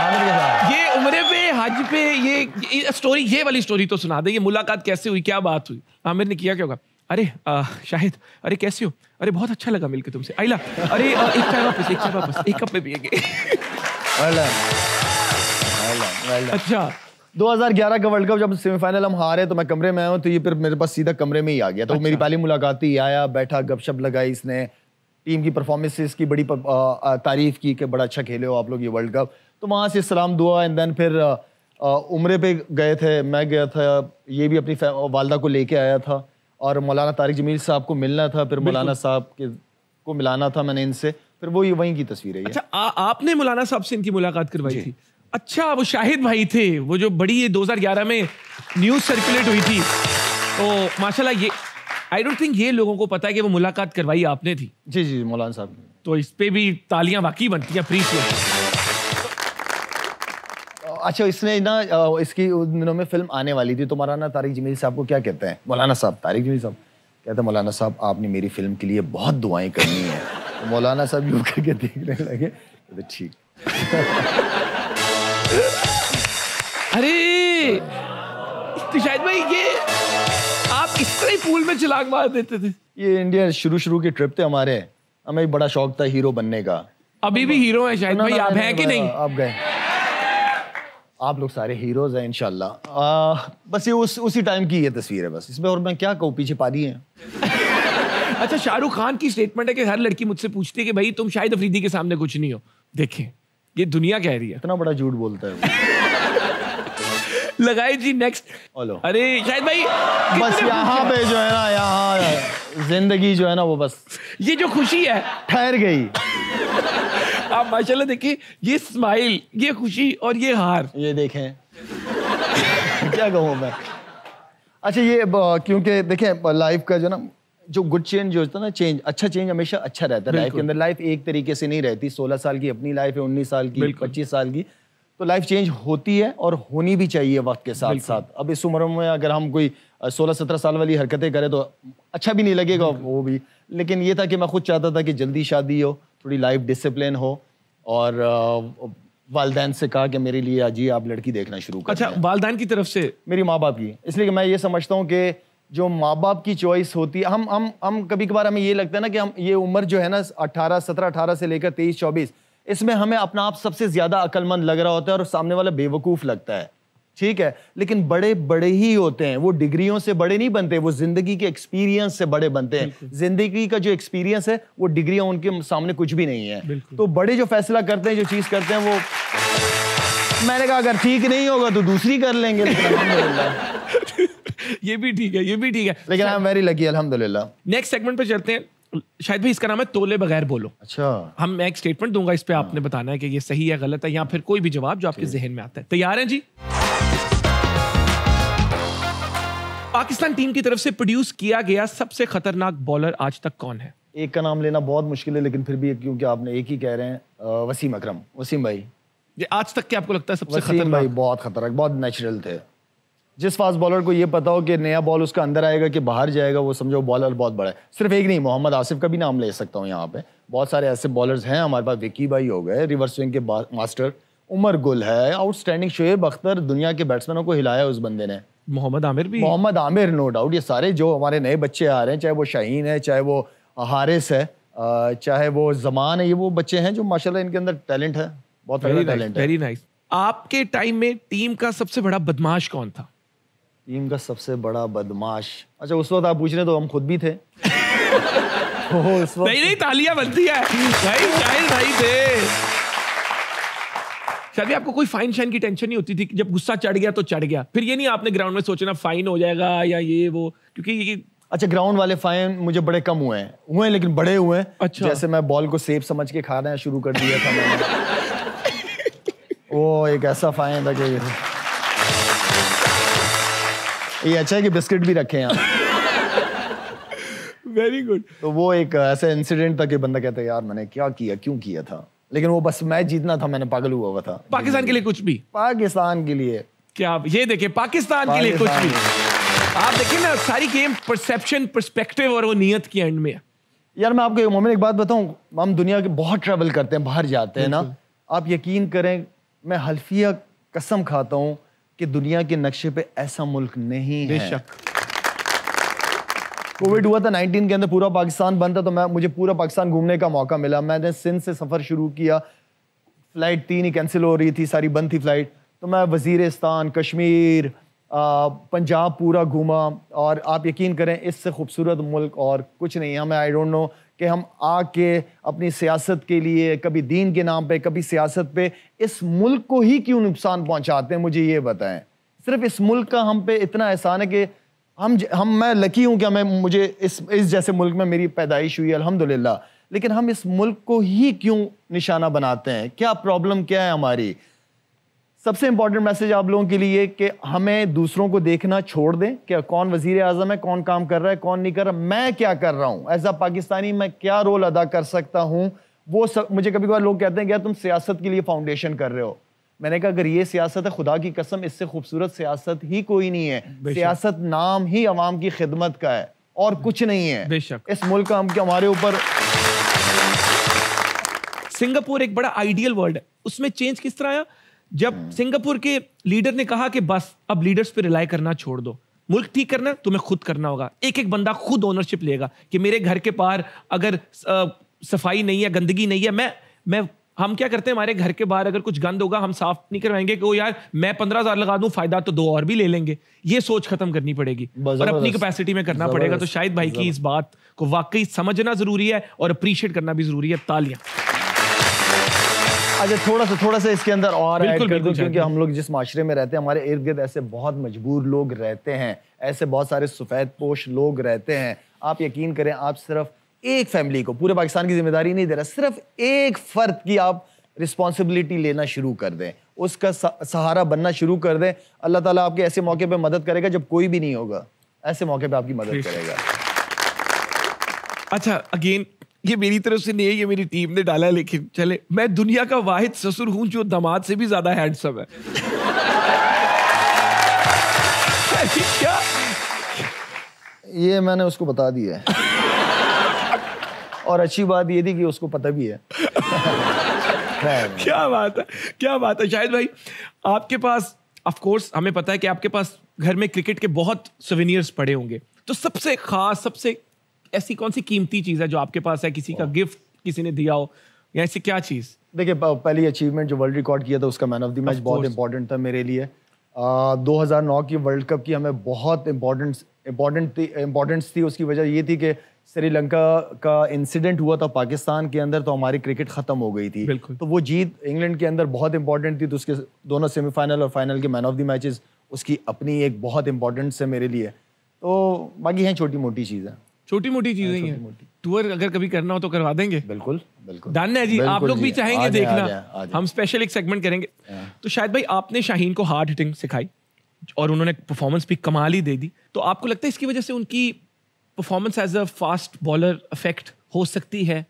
ये उम्र पे हज पे ये स्टोरी ये वाली स्टोरी तो सुना दे ये मुलाकात कैसे हुई क्या बात हुई आमिर ने किया क्या होगा अरे आ, शाहिद अरे कैसे हो अरे बहुत अच्छा लगा मिलके तुमसे आइला अरे आ, एक चाय वापस एक चाय वापस एक कप में पिएंगे अच्छा 2011 का वर्ल्ड कप जब सेमीफाइनल हम हारे तो मैं कमरे में आया हूँ तो ये फिर मेरे पास सीधा कमरे में ही आ गया तो अच्छा। मेरी पहली मुलाकात ही आया बैठा गपशप लगाई इसने टीम की परफॉर्मेंसेस की बड़ी तारीफ की कि बड़ा अच्छा खेले हो आप लोग ये वर्ल्ड कप तो वहाँ से सलाम दुआ एंड देन फिर उम्र पे गए थे मैं गया था ये भी अपनी वालदा को लेके आया था और मौलाना तारिक जमील साहब को मिलना था फिर मौलाना साहब के को मिलाना था मैंने इनसे फिर वो ये वहीं की तस्वीर है अच्छा आ, आपने मौलाना साहब से इनकी मुलाकात करवाई थी अच्छा वो शाहिद भाई थे वो जो बड़ी 2011 में न्यूज़ सर्कुलेट हुई थी तो माशाल्लाह ये आई डोंट थिंक ये लोगों को पता है कि वो मुलाकात करवाई आपने थी जी जी मौलाना साहब तो इस पर भी तालियां वाकई बनती हैं प्रीत अच्छा इसने ना इसकी उन दिनों में फिल्म आने वाली थी तो मौलाना तारिक जमील साहब को क्या कहते हैं मौलाना साहब तारिक जमील साहब कहते हैं मौलाना साहब आपने मेरी फिल्म के लिए बहुत दुआएं करनी है तो मौलाना साहब यू करके देखने लगे कहते तो ठीक अरे तो शायद भाई ये आप इस तरह ही पूल में छलांग मार देते थे ये इंडिया शुरू शुरू के ट्रिप थे हमारे हमें बड़ा शौक था हीरो बनने का अभी भी हीरो है शायद भाई आप हैं कि नहीं आप गए आप लोग सारे हीरोज हैं इनशाला बस ये उस उसी टाइम की ये तस्वीर है बस इसमें और मैं क्या कहूँ पीछे पानी है अच्छा शाहरुख खान की स्टेटमेंट है कि हर लड़की मुझसे पूछती है कि भाई तुम शाहिद अफरीदी के सामने कुछ नहीं हो देखे ये दुनिया कह रही है इतना बड़ा झूठ बोलता है लगाए जी नेक्स्ट हेलो अरे शायद भाई बस यहाँ पे जो है ना यहाँ जिंदगी जो है ना वो बस ये जो खुशी है ठहर गई आप माशाल्लाह देखिए ये स्माइल ये खुशी और ये हार ये देखें क्या कहूँ मैं अच्छा ये क्योंकि देखें लाइफ का जो ना जो गुड चेंज जो होता है ना चेंज अच्छा चेंज हमेशा अच्छा रहता है लाइफ के अंदर लाइफ एक तरीके से नहीं रहती सोलह साल की अपनी लाइफ है उन्नीस साल की पच्चीस साल की तो लाइफ चेंज होती है और होनी भी चाहिए वक्त के साथ साथ अब इस उम्र में अगर हम कोई सोलह सत्रह साल वाली हरकतें करें तो अच्छा भी नहीं लगेगा वो भी लेकिन ये था कि मैं खुद चाहता था कि जल्दी शादी हो थोड़ी लाइफ डिसिप्लिन हो और uh, वालदेन से कहा कि मेरे लिए अजी आप लड़की देखना शुरू कर अच्छा वालदेन की तरफ से मेरी माँ बाप की इसलिए कि मैं ये समझता हूँ कि जो माँ बाप की चॉइस होती है हम हम हम कभी कभार हमें ये लगता है ना कि हम ये उम्र जो है ना अट्ठारह सत्रह अठारह से लेकर तेईस चौबीस इसमें हमें अपना आप सबसे ज़्यादा अक्लमंद लग रहा होता है और सामने वाला बेवकूफ़ लगता है ठीक है लेकिन बड़े बड़े ही होते हैं वो डिग्रियों से बड़े नहीं बनते वो जिंदगी के एक्सपीरियंस से बड़े बनते हैं जिंदगी का जो एक्सपीरियंस है वो डिग्रियां उनके सामने कुछ भी नहीं है तो बड़े जो फैसला करते हैं जो चीज करते हैं वो मैंने कहा अगर ठीक नहीं होगा तो दूसरी कर लेंगे ये भी ठीक है ये भी ठीक है लेकिन आई एम वेरी लकी अल्हम्दुलिल्लाह नेक्स्ट सेगमेंट पे चलते हैं शायद भी इसका नाम है तोले बगैर बोलो अच्छा हम मैं एक स्टेटमेंट दूंगा इस पे आपने बताना है कि ये सही है गलत है या फिर कोई भी जवाब जो आपके जहन में आता है तैयार है जी पाकिस्तान टीम की तरफ से प्रोड्यूस किया गया सबसे खतरनाक बॉलर आज तक कौन है एक का नाम लेना बहुत मुश्किल है लेकिन फिर भी क्योंकि आपने एक ही कह रहे हैं वसीम अकरम वसीम भाई ये आज तक क्या आपको लगता है सबसे खतरनाक भाई बहुत खतरनाक बहुत नेचुरल थे जिस फास्ट बॉलर को ये पता हो कि नया बॉल उसका अंदर आएगा कि बाहर जाएगा वो समझो बॉलर बहुत बड़ा है सिर्फ एक नहीं मोहम्मद आसिफ का भी नाम ले सकता हूँ यहाँ पे बहुत सारे ऐसे बॉलर्स हैं हमारे पास विकी भाई हो गए रिवर्स स्विंग के मास्टर उमर गुल है आउटस्टैंडिंग शुएब अख्तर दुनिया के बैट्समैनों को हिलाया उस बंदे ने मोहम्मद आमिर भी मोहम्मद आमिर नो डाउट ये सारे जो हमारे नए बच्चे आ रहे हैं चाहे वो शाहीन है चाहे वो हारिस है चाहे वो जमान है ये वो बच्चे हैं जो माशाल्लाह इनके अंदर टैलेंट है बहुत वेरी टैलेंट है वेरी नाइस आपके टाइम में टीम का सबसे बड़ा बदमाश कौन था टीम का सबसे बड़ा बदमाश अच्छा उस वक्त आप पूछ रहे तो हम खुद भी थे तो नहीं नहीं तालियां बनती है भाई शाहिर भाई थे कभी आपको कोई फाइन शाइन की टेंशन नहीं होती थी जब गुस्सा चढ़ गया तो चढ़ गया फिर ये नहीं आपने ग्राउंड में सोचना फाइन हो जाएगा या ये वो क्योंकि ये अच्छा ग्राउंड वाले फाइन मुझे बड़े कम हुए हैं हुए हैं लेकिन बड़े हुए हैं अच्छा जैसे मैं बॉल को सेफ समझ के खाना शुरू कर दिया था मैंने वो एक ऐसा फाइन था कि ये अच्छा है कि बिस्किट भी रखे हैं वेरी गुड तो वो एक ऐसा इंसिडेंट था कि बंदा कहता है यार मैंने क्या किया क्यों किया था लेकिन वो बस मैच जीतना था मैंने पागल हुआ हुआ था पाकिस्तान के लिए कुछ भी पाकिस्तान के लिए क्या आप ये देखिए पाकिस्तान के लिए कुछ भी आप देखिए ना सारी गेम परसेप्शन परस्पेक्टिव और वो नीयत की एंड में यार मैं आपको मोमिन एक बात बताऊं हम दुनिया के बहुत ट्रैवल करते हैं बाहर जाते हैं ना आप यकीन करें मैं हल्फिया कसम खाता हूं कि दुनिया के नक्शे पे ऐसा मुल्क नहीं है कोविड हुआ था 19 के अंदर पूरा पाकिस्तान बंद था तो मैं मुझे पूरा पाकिस्तान घूमने का मौका मिला मैंने सिंध से सफ़र शुरू किया फ़्लाइट तीन ही कैंसिल हो रही थी सारी बंद थी फ़्लाइट तो मैं वजीरस्तान कश्मीर पंजाब पूरा घूमा और आप यकीन करें इससे खूबसूरत मुल्क और कुछ नहीं है हमें आई डोंट नो कि हम आके अपनी सियासत के लिए कभी दीन के नाम पे कभी सियासत पे इस मुल्क को ही क्यों नुकसान पहुंचाते हैं मुझे ये बताएं सिर्फ इस मुल्क का हम पे इतना एहसान है कि हम हम मैं लकी हूँ क्या मैं मुझे इस इस जैसे मुल्क में मेरी पैदाइश हुई अल्हम्दुलिल्लाह लेकिन हम इस मुल्क को ही क्यों निशाना बनाते हैं क्या प्रॉब्लम क्या है हमारी सबसे इम्पॉर्टेंट मैसेज आप लोगों के लिए कि हमें दूसरों को देखना छोड़ दें क्या कौन वजीर अजम है कौन काम कर रहा है कौन नहीं कर रहा मैं क्या कर रहा हूँ एज अ पाकिस्तानी मैं क्या रोल अदा कर सकता हूँ वो सब मुझे कभी कभार लोग कहते हैं कि तुम सियासत के लिए फाउंडेशन कर रहे हो मैंने कहा अगर ये सियासत है खुदा की कसम इससे खूबसूरत सियासत ही कोई नहीं है सियासत नाम ही अवाम की खिदमत का है और कुछ नहीं है बेशक इस मुल्क का हम हमारे ऊपर सिंगापुर एक बड़ा आइडियल वर्ल्ड है उसमें चेंज किस तरह आया जब हम्म। सिंगापुर के लीडर ने कहा कि बस अब लीडर्स पे रिलाई करना छोड़ दो मुल्क ठीक करना तुम्हें खुद करना होगा एक एक बंदा खुद ओनरशिप लेगा कि मेरे घर के पार अगर सफाई नहीं है गंदगी नहीं है मैं मैं हम क्या करते हैं हमारे घर के बाहर अगर कुछ गंद होगा हम साफ नहीं करवाएंगे कि वो यार मैं पंद्रह हजार लगा दूं फायदा तो दो और भी ले लेंगे ये सोच खत्म करनी पड़ेगी और अपनी कैपेसिटी में करना पड़ेगा तो शायद भाई की इस बात को वाकई समझना जरूरी है और अप्रिशिएट करना भी जरूरी है तालियां अच्छा थोड़ा सा थोड़ा सा इसके अंदर और क्योंकि हम लोग जिस माशरे में रहते हैं हमारे इर्द गिर्द ऐसे बहुत मजबूर लोग रहते हैं ऐसे बहुत सारे सफ़ेद पोश लोग रहते हैं आप यकीन करें आप सिर्फ एक फैमिली को पूरे पाकिस्तान की जिम्मेदारी नहीं दे रहा सिर्फ एक फर्द की आप रिस्पॉन्सिबिलिटी लेना शुरू कर दें उसका सहारा बनना शुरू कर दें अल्लाह ताला आपके ऐसे मौके पे मदद करेगा जब कोई भी नहीं होगा ऐसे मौके पे आपकी मदद करेगा अच्छा अगेन ये मेरी तरफ से नहीं है ये मेरी टीम ने डाला लेकिन चले मैं दुनिया का वाहिद ससुर हूँ जो दामाद से भी ज्यादा हैंडसम है क्या ये मैंने उसको बता दिया है और अच्छी बात ये थी कि उसको पता भी है क्या बात है क्या बात है शायद भाई आपके पास ऑफ कोर्स हमें पता है कि आपके पास घर में क्रिकेट के बहुत सोवेनियर्स पड़े होंगे तो सबसे खास सबसे ऐसी कौन सी कीमती चीज़ है जो आपके पास है किसी का गिफ्ट किसी ने दिया हो या ऐसी क्या चीज़ देखिए पहली अचीवमेंट जो वर्ल्ड रिकॉर्ड किया था उसका मैन ऑफ द मैच बहुत इंपॉर्टेंट था मेरे लिए आ, 2009 की वर्ल्ड कप की हमें बहुत इंपॉर्टेंस इंपॉर्टेंट थी इम्पॉर्टेंस थी उसकी वजह ये थी कि श्रीलंका का इंसिडेंट हुआ था पाकिस्तान के अंदर तो हमारी क्रिकेट खत्म हो गई थी तो वो जीत इंग्लैंड के अंदर बहुत इंपॉर्टेंट थी तो उसके दोनों सेमीफाइनल और फाइनल के मैन ऑफ द मैचेस उसकी अपनी एक बहुत इंपॉर्टेंट है मेरे लिए तो बाकी हैं छोटी मोटी चीज़ें छोटी मोटी हाँ, चीजें हैं टूर अगर कभी करना हो तो करवा देंगे बिल्कुल बिल्कुल डन है जी आप लोग भी चाहेंगे देखना हम स्पेशल एक सेगमेंट करेंगे हाँ। तो शायद भाई आपने शाहीन को हार्ड हिटिंग सिखाई और उन्होंने परफॉर्मेंस भी कमाल ही दे दी तो आपको लगता है इसकी वजह से उनकी performance as a fast bowler affect हो सकती है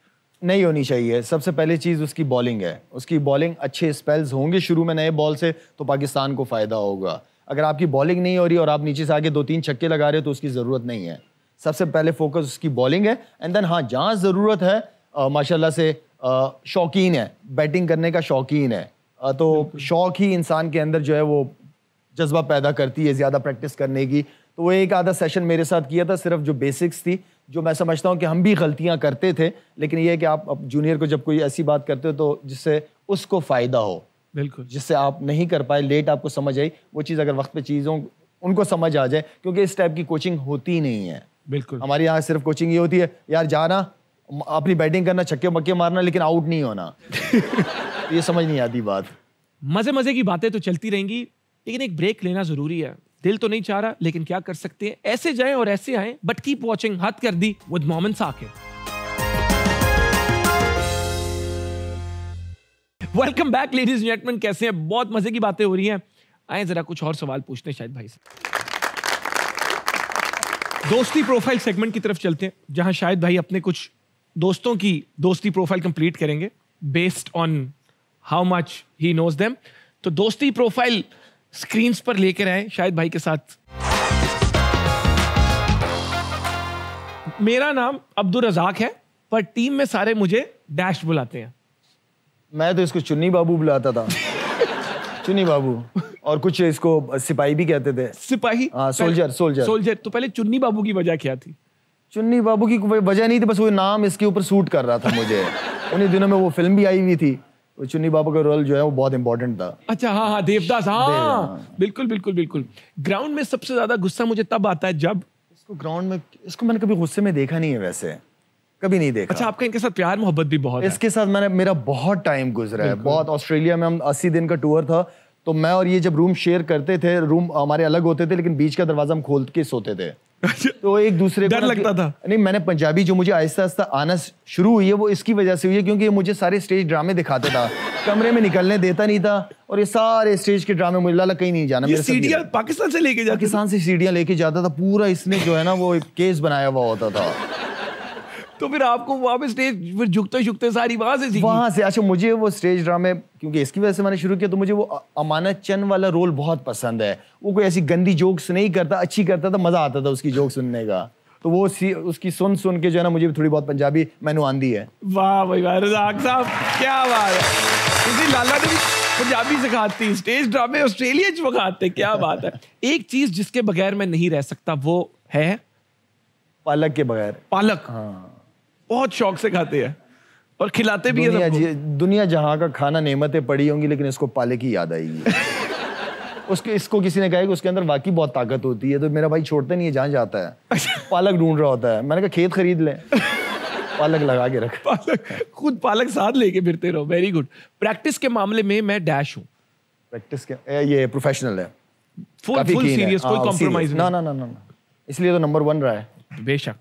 नहीं होनी चाहिए सबसे पहले चीज़ उसकी बॉलिंग है उसकी बॉलिंग अच्छे स्पेल्स होंगे शुरू में नए बॉल से तो पाकिस्तान को फ़ायदा होगा अगर आपकी बॉलिंग नहीं हो रही और आप नीचे से आके दो तीन छक्के लगा रहे हो तो उसकी ज़रूरत नहीं है सबसे पहले फोकस उसकी बॉलिंग है एंड देन हाँ जहाँ ज़रूरत है माशाल्लाह से आ, शौकीन है बैटिंग करने का शौकीन है आ, तो शौक ही इंसान के अंदर जो है वो जज्बा पैदा करती है ज़्यादा प्रैक्टिस करने की तो वो एक आधा सेशन मेरे साथ किया था सिर्फ जो बेसिक्स थी जो मैं समझता हूँ कि हम भी गलतियाँ करते थे लेकिन ये कि आप जूनियर को जब कोई ऐसी बात करते हो तो जिससे उसको फ़ायदा हो बिल्कुल जिससे आप नहीं कर पाए लेट आपको समझ आई वो चीज़ अगर वक्त पे चीज़ों उनको समझ आ जाए क्योंकि इस टाइप की कोचिंग होती नहीं है बिल्कुल हमारे यहाँ सिर्फ कोचिंग ये होती है यार जाना अपनी बैटिंग करना छक्के मक्के मारना लेकिन आउट नहीं होना ये समझ नहीं आती बात मज़े मज़े की बातें तो चलती रहेंगी लेकिन एक ब्रेक लेना ज़रूरी है दिल तो नहीं चाह रहा लेकिन क्या कर सकते हैं ऐसे जाएं और ऐसे आए बट कीप वॉचिंग हद कर दी with Momin Saqib welcome back ladies gentlemen कैसे हैं बहुत मजे की बातें हो रही हैं आए जरा कुछ और सवाल पूछते हैं शायद भाई से दोस्ती प्रोफाइल सेगमेंट की तरफ चलते हैं जहां शायद भाई अपने कुछ दोस्तों की दोस्ती प्रोफाइल कंप्लीट करेंगे based on how much he knows them तो दोस्ती प्रोफाइल स्क्रीन पर लेकर आए शायद भाई के साथ मेरा नाम अब्दुल रजाक है पर टीम में सारे मुझे डैश बुलाते हैं मैं तो इसको चुन्नी बाबू बुलाता था चुन्नी बाबू और कुछ इसको सिपाही भी कहते थे सिपाही आ, हाँ, सोल्जर सोल्जर सोल्जर तो पहले चुन्नी बाबू की वजह क्या थी चुन्नी बाबू की वजह नहीं थी बस वो नाम इसके ऊपर सूट कर रहा था मुझे उन्हीं दिनों में वो फिल्म भी आई हुई थी चुन्नी बाबा का रोल जो है वो बहुत इंपॉर्टेंट था अच्छा हाँ हाँ देवदास हाँ, हाँ, हाँ। बिल्कुल बिल्कुल बिल्कुल ग्राउंड में सबसे ज्यादा गुस्सा मुझे तब आता है जब इसको ग्राउंड में इसको मैंने कभी गुस्से में देखा नहीं है वैसे कभी नहीं देखा अच्छा आपका इनके साथ प्यार मोहब्बत भी बहुत इसके साथ मैंने मेरा बहुत टाइम गुजरा है बहुत ऑस्ट्रेलिया में हम अस्सी दिन का टूर था तो मैं और ये जब रूम शेयर करते थे रूम हमारे अलग होते थे लेकिन बीच का दरवाजा हम खोल के सोते थे तो एक दूसरे डर लगता था नहीं मैंने पंजाबी जो मुझे आहिस्ता आहिस्ता आना शुरू हुई है वो इसकी वजह से हुई है क्योंकि ये मुझे सारे स्टेज ड्रामे दिखाते था कमरे में निकलने देता नहीं था और ये सारे स्टेज के ड्रामे मुझे लाला कहीं नहीं जाना ये पाकिस्तान से लेके जाता पाकिस्तान से सीढ़ियाँ लेके जाता था पूरा इसने जो है ना वो एक केस बनाया हुआ होता था तो फिर आपको वहाँ पे स्टेज फिर झुकते झुकते सारी वहां से सीखी वहाँ से अच्छा मुझे वो स्टेज ड्रामे क्योंकि इसकी वजह से मैंने शुरू किया तो मुझे वो अमानत चंद वाला रोल बहुत पसंद है वो कोई ऐसी गंदी जोक्स नहीं करता अच्छी करता था तो मज़ा आता था उसकी जोक सुनने का तो वो उसकी सुन सुन के जो है ना मुझे भी थोड़ी बहुत पंजाबी मैनू आंदी है वाह भाई वाह रजाक साहब क्या बात है इसी लाला ने पंजाबी सिखाती स्टेज ड्रामे ऑस्ट्रेलिया च विखाते क्या बात है एक चीज जिसके बगैर मैं नहीं रह सकता वो है पालक के बगैर पालक हाँ बहुत शौक से खाते हैं और खिलाते भी दुनिया है दुनिया जहाँ का खाना नेमतें पड़ी होंगी लेकिन इसको पाले की याद आएगी उसके इसको किसी ने कहा कि उसके अंदर वाकई बहुत ताकत होती है तो मेरा भाई छोड़ते नहीं है जहाँ जाता है अच्छा। पालक ढूंढ रहा होता है मैंने कहा खेत खरीद लें पालक लगा के रख पालक खुद पालक साथ लेके फिरते रहो वेरी गुड प्रैक्टिस के मामले में मैं डैश हूँ प्रैक्टिस के ये प्रोफेशनल है फुल फुल सीरियस कोई कॉम्प्रोमाइज हाँ, ना ना ना ना इसलिए तो नंबर वन रहा है बेशक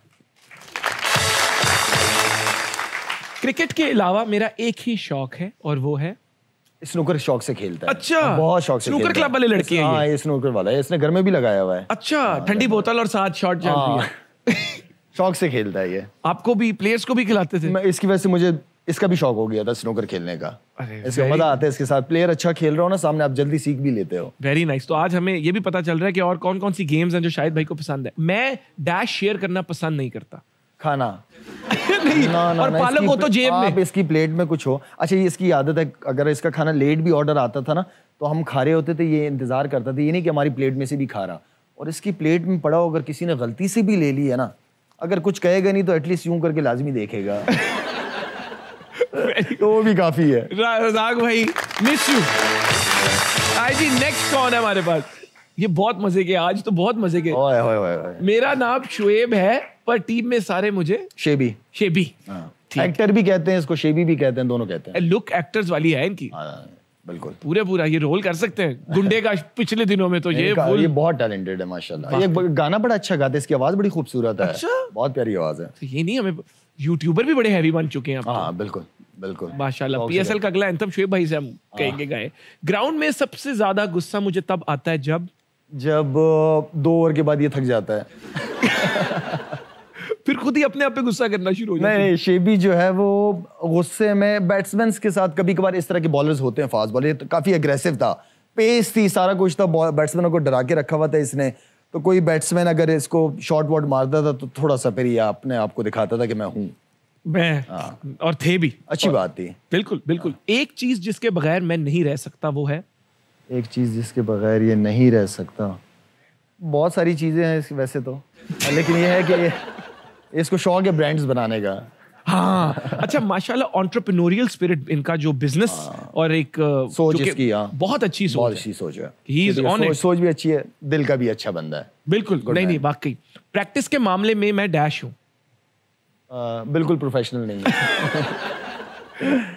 क्रिकेट के अलावा मेरा एक ही शौक है और वो है स्नूकर शौक से खेलता है अच्छा हाँ, बहुत शौक से स्नूकर क्लब वाले लड़के हाँ, हैं ये स्नूकर वाला है इसने घर में भी लगाया हुआ है अच्छा हाँ, ठंडी बोतल और साथ शॉट चलती है शौक से खेलता है ये आपको भी प्लेयर्स को भी खिलाते थे मैं इसकी वजह से मुझे इसका भी शौक हो गया था स्नूकर खेलने का इसको मजा आता है इसके साथ प्लेयर अच्छा खेल रहा हो ना सामने आप जल्दी सीख भी लेते हो वेरी नाइस nice. तो आज हमें ये भी पता चल रहा है कि और कौन कौन सी गेम्स हैं जो शायद भाई को पसंद है मैं डैश शेयर करना पसंद नहीं करता खाना नहीं ना, ना, और ना, पालक हो तो जेब में आप इसकी प्लेट में कुछ हो अच्छा ये इसकी आदत है अगर इसका खाना लेट भी ऑर्डर आता था ना तो हम खा रहे होते थे ये इंतजार करता था ये नहीं कि हमारी प्लेट में से भी खा रहा और इसकी प्लेट में पड़ा हो अगर किसी ने गलती से भी ले ली है ना अगर कुछ कहेगा नहीं तो एटलीस्ट यूं करके लाजमी देखेगा तो वो भी काफी है रजाक भाई मिस यू आई जी नेक्स्ट कौन है हमारे पास ये बहुत मजे के आज तो बहुत मजे के ओए ओए ओए मेरा नाम शुएब है पर टीम में सारे मुझे शेबी शेबी एक्टर हाँ। भी कहते हैं इसको शेबी भी कहते हैं दोनों कहते हैं लुक एक्टर्स वाली है इनकी हाँ, बिल्कुल पूरे पूरा ये रोल कर सकते हैं गुंडे का पिछले दिनों में तो ये ये बहुत टैलेंटेड है माशाल्लाह ये गाना बड़ा अच्छा गाते हैं इसकी आवाज बड़ी खूबसूरत है अच्छा बहुत प्यारी आवाज है तो ये नहीं हमें यूट्यूबर भी बड़े हैवी बन चुके हैं तो। हाँ बिल्कुल बिल्कुल माशाल्लाह पीएसएल का अगला एंथम शुएब भाई से हम हाँ। कहेंगे गाए ग्राउंड में सबसे ज्यादा गुस्सा मुझे तब आता है जब जब दो ओवर के बाद ये थक जाता है फिर खुद ही अपने आप पे गुस्सा करना शुरू हो जाता है नहीं शेबी जो है वो गुस्से में बैट्समैन के साथ कभी कभार इस तरह के बॉलर्स होते हैं फास्ट बॉलर तो काफ़ी अग्रेसिव था पेस थी सारा कुछ था बैट्समैनों को डरा के रखा हुआ था इसने तो कोई बैट्समैन अगर इसको शॉर्ट वॉट मारता था तो थोड़ा सा फिर ये अपने आप को दिखाता था कि मैं हूँ मैं हाँ। और थे भी अच्छी बात थी बिल्कुल बिल्कुल एक चीज जिसके बगैर मैं नहीं रह सकता वो है एक चीज़ जिसके बगैर ये नहीं रह सकता बहुत सारी चीज़ें हैं वैसे तो लेकिन ये है कि ये, इसको शौक है ब्रांड्स बनाने का हाँ अच्छा माशाल्लाह ऑन्टरप्रेन्योरियल स्पिरिट इनका जो बिजनेस हाँ। और एक सोच इसकी हाँ। बहुत अच्छी सोच बहुत अच्छी सोच है सोच, सोच भी अच्छी है दिल का भी अच्छा बंदा है बिल्कुल नहीं नहीं वाकई प्रैक्टिस के मामले में मैं डैश हूँ बिल्कुल प्रोफेशनल नहीं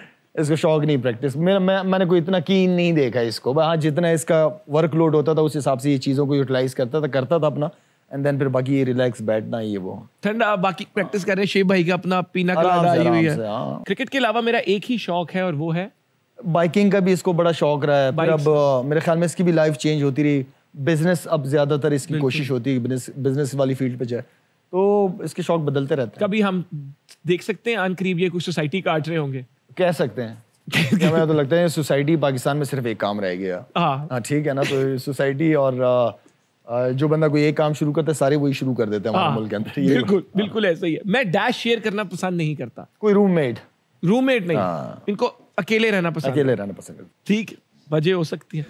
इसका शौक नहीं प्रैक्टिस मेरा मैं मैंने कोई इतना कीन नहीं देखा इसको हाँ जितना इसका वर्कलोड होता था उस हिसाब से ये चीज़ों को यूटिलाइज करता था करता था अपना एंड देन फिर बाकी ये रिलैक्स बैठना ये वो ठंडा बाकी प्रैक्टिस कर रहे हैं शेब भाई का अपना पीना आई हुई है क्रिकेट हाँ। के अलावा मेरा एक ही शौक है और वो है बाइकिंग का भी इसको बड़ा शौक रहा है पर अब मेरे ख्याल में इसकी भी लाइफ चेंज होती रही बिजनेस अब ज्यादातर इसकी कोशिश होती है बिजनेस वाली फील्ड पे जाए तो इसके शौक बदलते रहते हैं कभी हम देख सकते हैं अन ये कुछ सोसाइटी काट रहे होंगे कह सकते हैं मैं तो लगता है सोसाइटी पाकिस्तान में सिर्फ एक काम रह गया हाँ, हाँ ठीक है ना तो सोसाइटी और जो बंदा कोई एक काम शुरू करता है सारे वही शुरू कर देते हैं हमारे हाँ, मुल्क के अंदर बिल्कुल हाँ। बिल्कुल ऐसा ही है मैं डैश शेयर करना पसंद नहीं करता कोई रूममेट रूममेट नहीं इनको अकेले रहना पसंद अकेले रहना पसंद करता ठीक वजह हो सकती है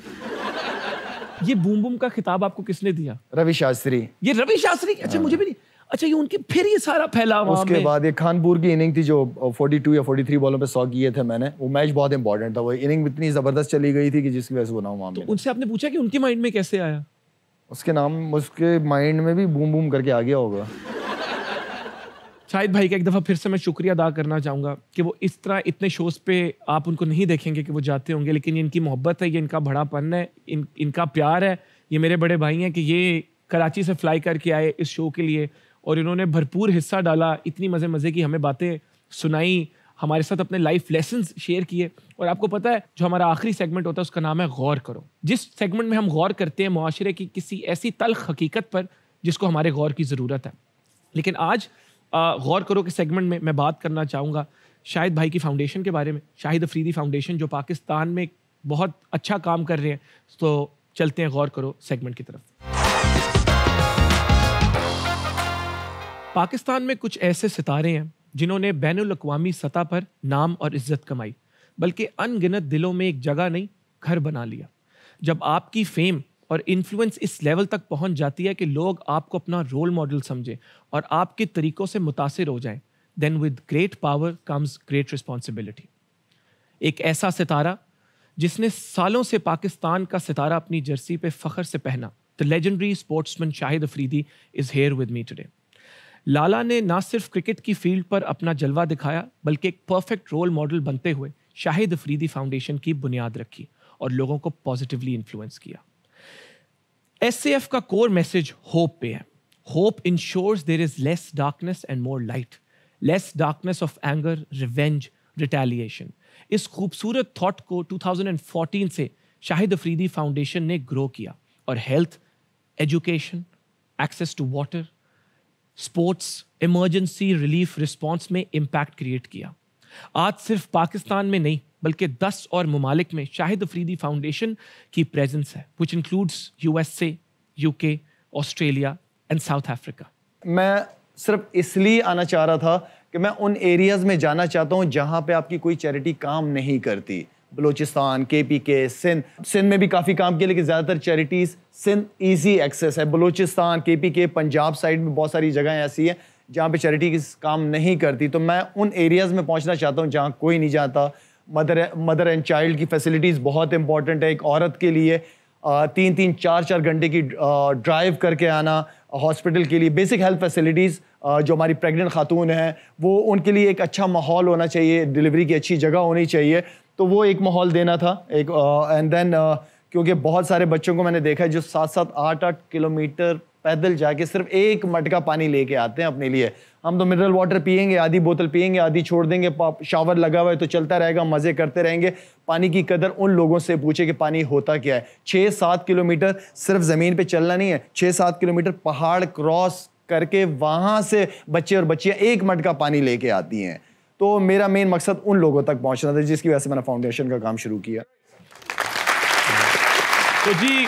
ये बूम बूम का खिताब आपको किसने दिया रवि शास्त्री ये रवि शास्त्री अच्छा मुझे भी नहीं अच्छा ये उनके फिर ये सारा फैला उसके बाद ये खानपुर की इनिंग थी जो 42 या 43 बॉलों पे सौ किए थे मैंने वो मैच बहुत इंपॉर्टेंट था वो इनिंग इतनी जबरदस्त चली गई थी कि जिसकी वजह से वो नाम वहाँ तो उनसे आपने पूछा कि उनके माइंड में कैसे आया उसके नाम उसके माइंड में भी बूम बूम करके आ गया होगा शाहिद भाई का एक दफ़ा फिर से मैं शुक्रिया अदा करना चाहूँगा कि वो इस तरह इतने शोज़ पे आप उनको नहीं देखेंगे कि वो जाते होंगे लेकिन ये इनकी मोहब्बत है ये इनका बड़ापन है इन इनका प्यार है ये मेरे बड़े भाई हैं कि ये कराची से फ्लाई करके आए इस शो के लिए और इन्होंने भरपूर हिस्सा डाला इतनी मज़े मज़े की हमें बातें सुनाई हमारे साथ अपने लाइफ लेसन शेयर किए और आपको पता है जो हमारा आखिरी सेगमेंट होता है उसका नाम है गौर करो जिस सेगमेंट में हम गौर करते हैं माशरे की किसी ऐसी तलख हकीकत पर जिसको हमारे गौर की ज़रूरत है लेकिन आज गौर करो के सेगमेंट में मैं बात करना चाहूँगा शाहिद भाई की फाउंडेशन के बारे में शाहिद अफरीदी फाउंडेशन जो पाकिस्तान में बहुत अच्छा काम कर रहे हैं तो चलते हैं गौर करो सेगमेंट की तरफ पाकिस्तान में कुछ ऐसे सितारे हैं जिन्होंने बैन अवी सतह पर नाम और इज्जत कमाई बल्कि अनगिनत दिलों में एक जगह नहीं घर बना लिया जब आपकी फेम और इन्फ्लुएंस इस लेवल तक पहुंच जाती है कि लोग आपको अपना रोल मॉडल समझें और आपके तरीक़ों से मुतासर हो जाएं then with great power comes great responsibility एक ऐसा सितारा जिसने सालों से पाकिस्तान का सितारा अपनी जर्सी पे फखर से पहना the legendary sportsman Shahid Afridi is here with me today Lala ने ना सिर्फ क्रिकेट की फील्ड पर अपना जलवा दिखाया बल्कि एक परफेक्ट रोल मॉडल बनते हुए शाहिद अफरीदी फाउंडेशन की बुनियाद रखी और लोगों को पॉजिटिवली इन्फ्लुएंस किया एस का कोर मैसेज होप पे है hope ensures there is less darkness and more light less darkness of anger revenge retaliation इस खूबसूरत थॉट को 2014 से शाहिद अफरीदी फाउंडेशन ने ग्रो किया और health education access to water sports emergency relief response में इम्पैक्ट क्रिएट किया आज सिर्फ पाकिस्तान में नहीं बल्कि दस और ममालिक में शाहिद अफरीदी फाउंडेशन की प्रेजेंस है which includes UK Australia and South Africa मैं सिर्फ इसलिए आना चाह रहा था कि मैं उन एरियाज़ में जाना चाहता हूँ जहाँ पे आपकी कोई चैरिटी काम नहीं करती बलूचिस्तान के पी के सिंध सिंध में भी काफ़ी काम किया लेकिन ज़्यादातर चैरिटीज़ सिंध ईजी एक्सेस है बलूचिस्तान के पी के पंजाब साइड में बहुत सारी जगहें ऐसी हैं जहाँ पे चैरिटी काम नहीं करती तो मैं उन एरियाज़ में पहुँचना चाहता हूँ जहाँ कोई नहीं जाता मदर मदर एंड चाइल्ड की फैसिलिटीज़ बहुत इंपॉर्टेंट है एक औरत के लिए तीन तीन चार चार घंटे की ड्राइव करके आना हॉस्पिटल के लिए बेसिक हेल्थ फैसिलिटीज़ जो हमारी प्रेग्नेंट खातून हैं वो उनके लिए एक अच्छा माहौल होना चाहिए डिलीवरी की अच्छी जगह होनी चाहिए तो वो एक माहौल देना था एक एंड देन क्योंकि बहुत सारे बच्चों को मैंने देखा है जो सात सात आठ आठ किलोमीटर पैदल जाके सिर्फ एक मटका पानी लेके आते हैं अपने लिए हम तो मिनरल वाटर पियेंगे आधी बोतल पियेंगे आधी छोड़ देंगे शावर लगा हुआ है तो चलता रहेगा मज़े करते रहेंगे पानी की कदर उन लोगों से पूछे कि पानी होता क्या है छः सात किलोमीटर सिर्फ ज़मीन पर चलना नहीं है छः सात किलोमीटर पहाड़ क्रॉस करके वहाँ से बच्चे और बच्चियाँ एक मटका पानी लेके आती हैं तो मेरा मेन मकसद उन लोगों तक पहुंचना था जिसकी वजह से मैंने फाउंडेशन का काम शुरू किया तो जी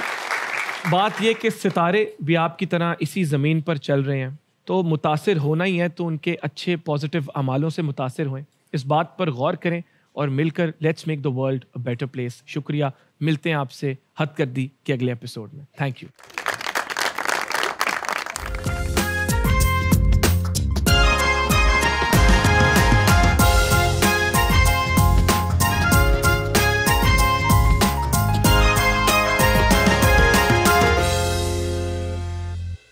बात यह कि सितारे भी आपकी तरह इसी ज़मीन पर चल रहे हैं तो मुतासर होना ही है तो उनके अच्छे पॉजिटिव अमालों से मुतासर हुए इस बात पर गौर करें और मिलकर let's make the world a better place शुक्रिया मिलते हैं आपसे हद कर दी के अगले एपिसोड में थैंक यू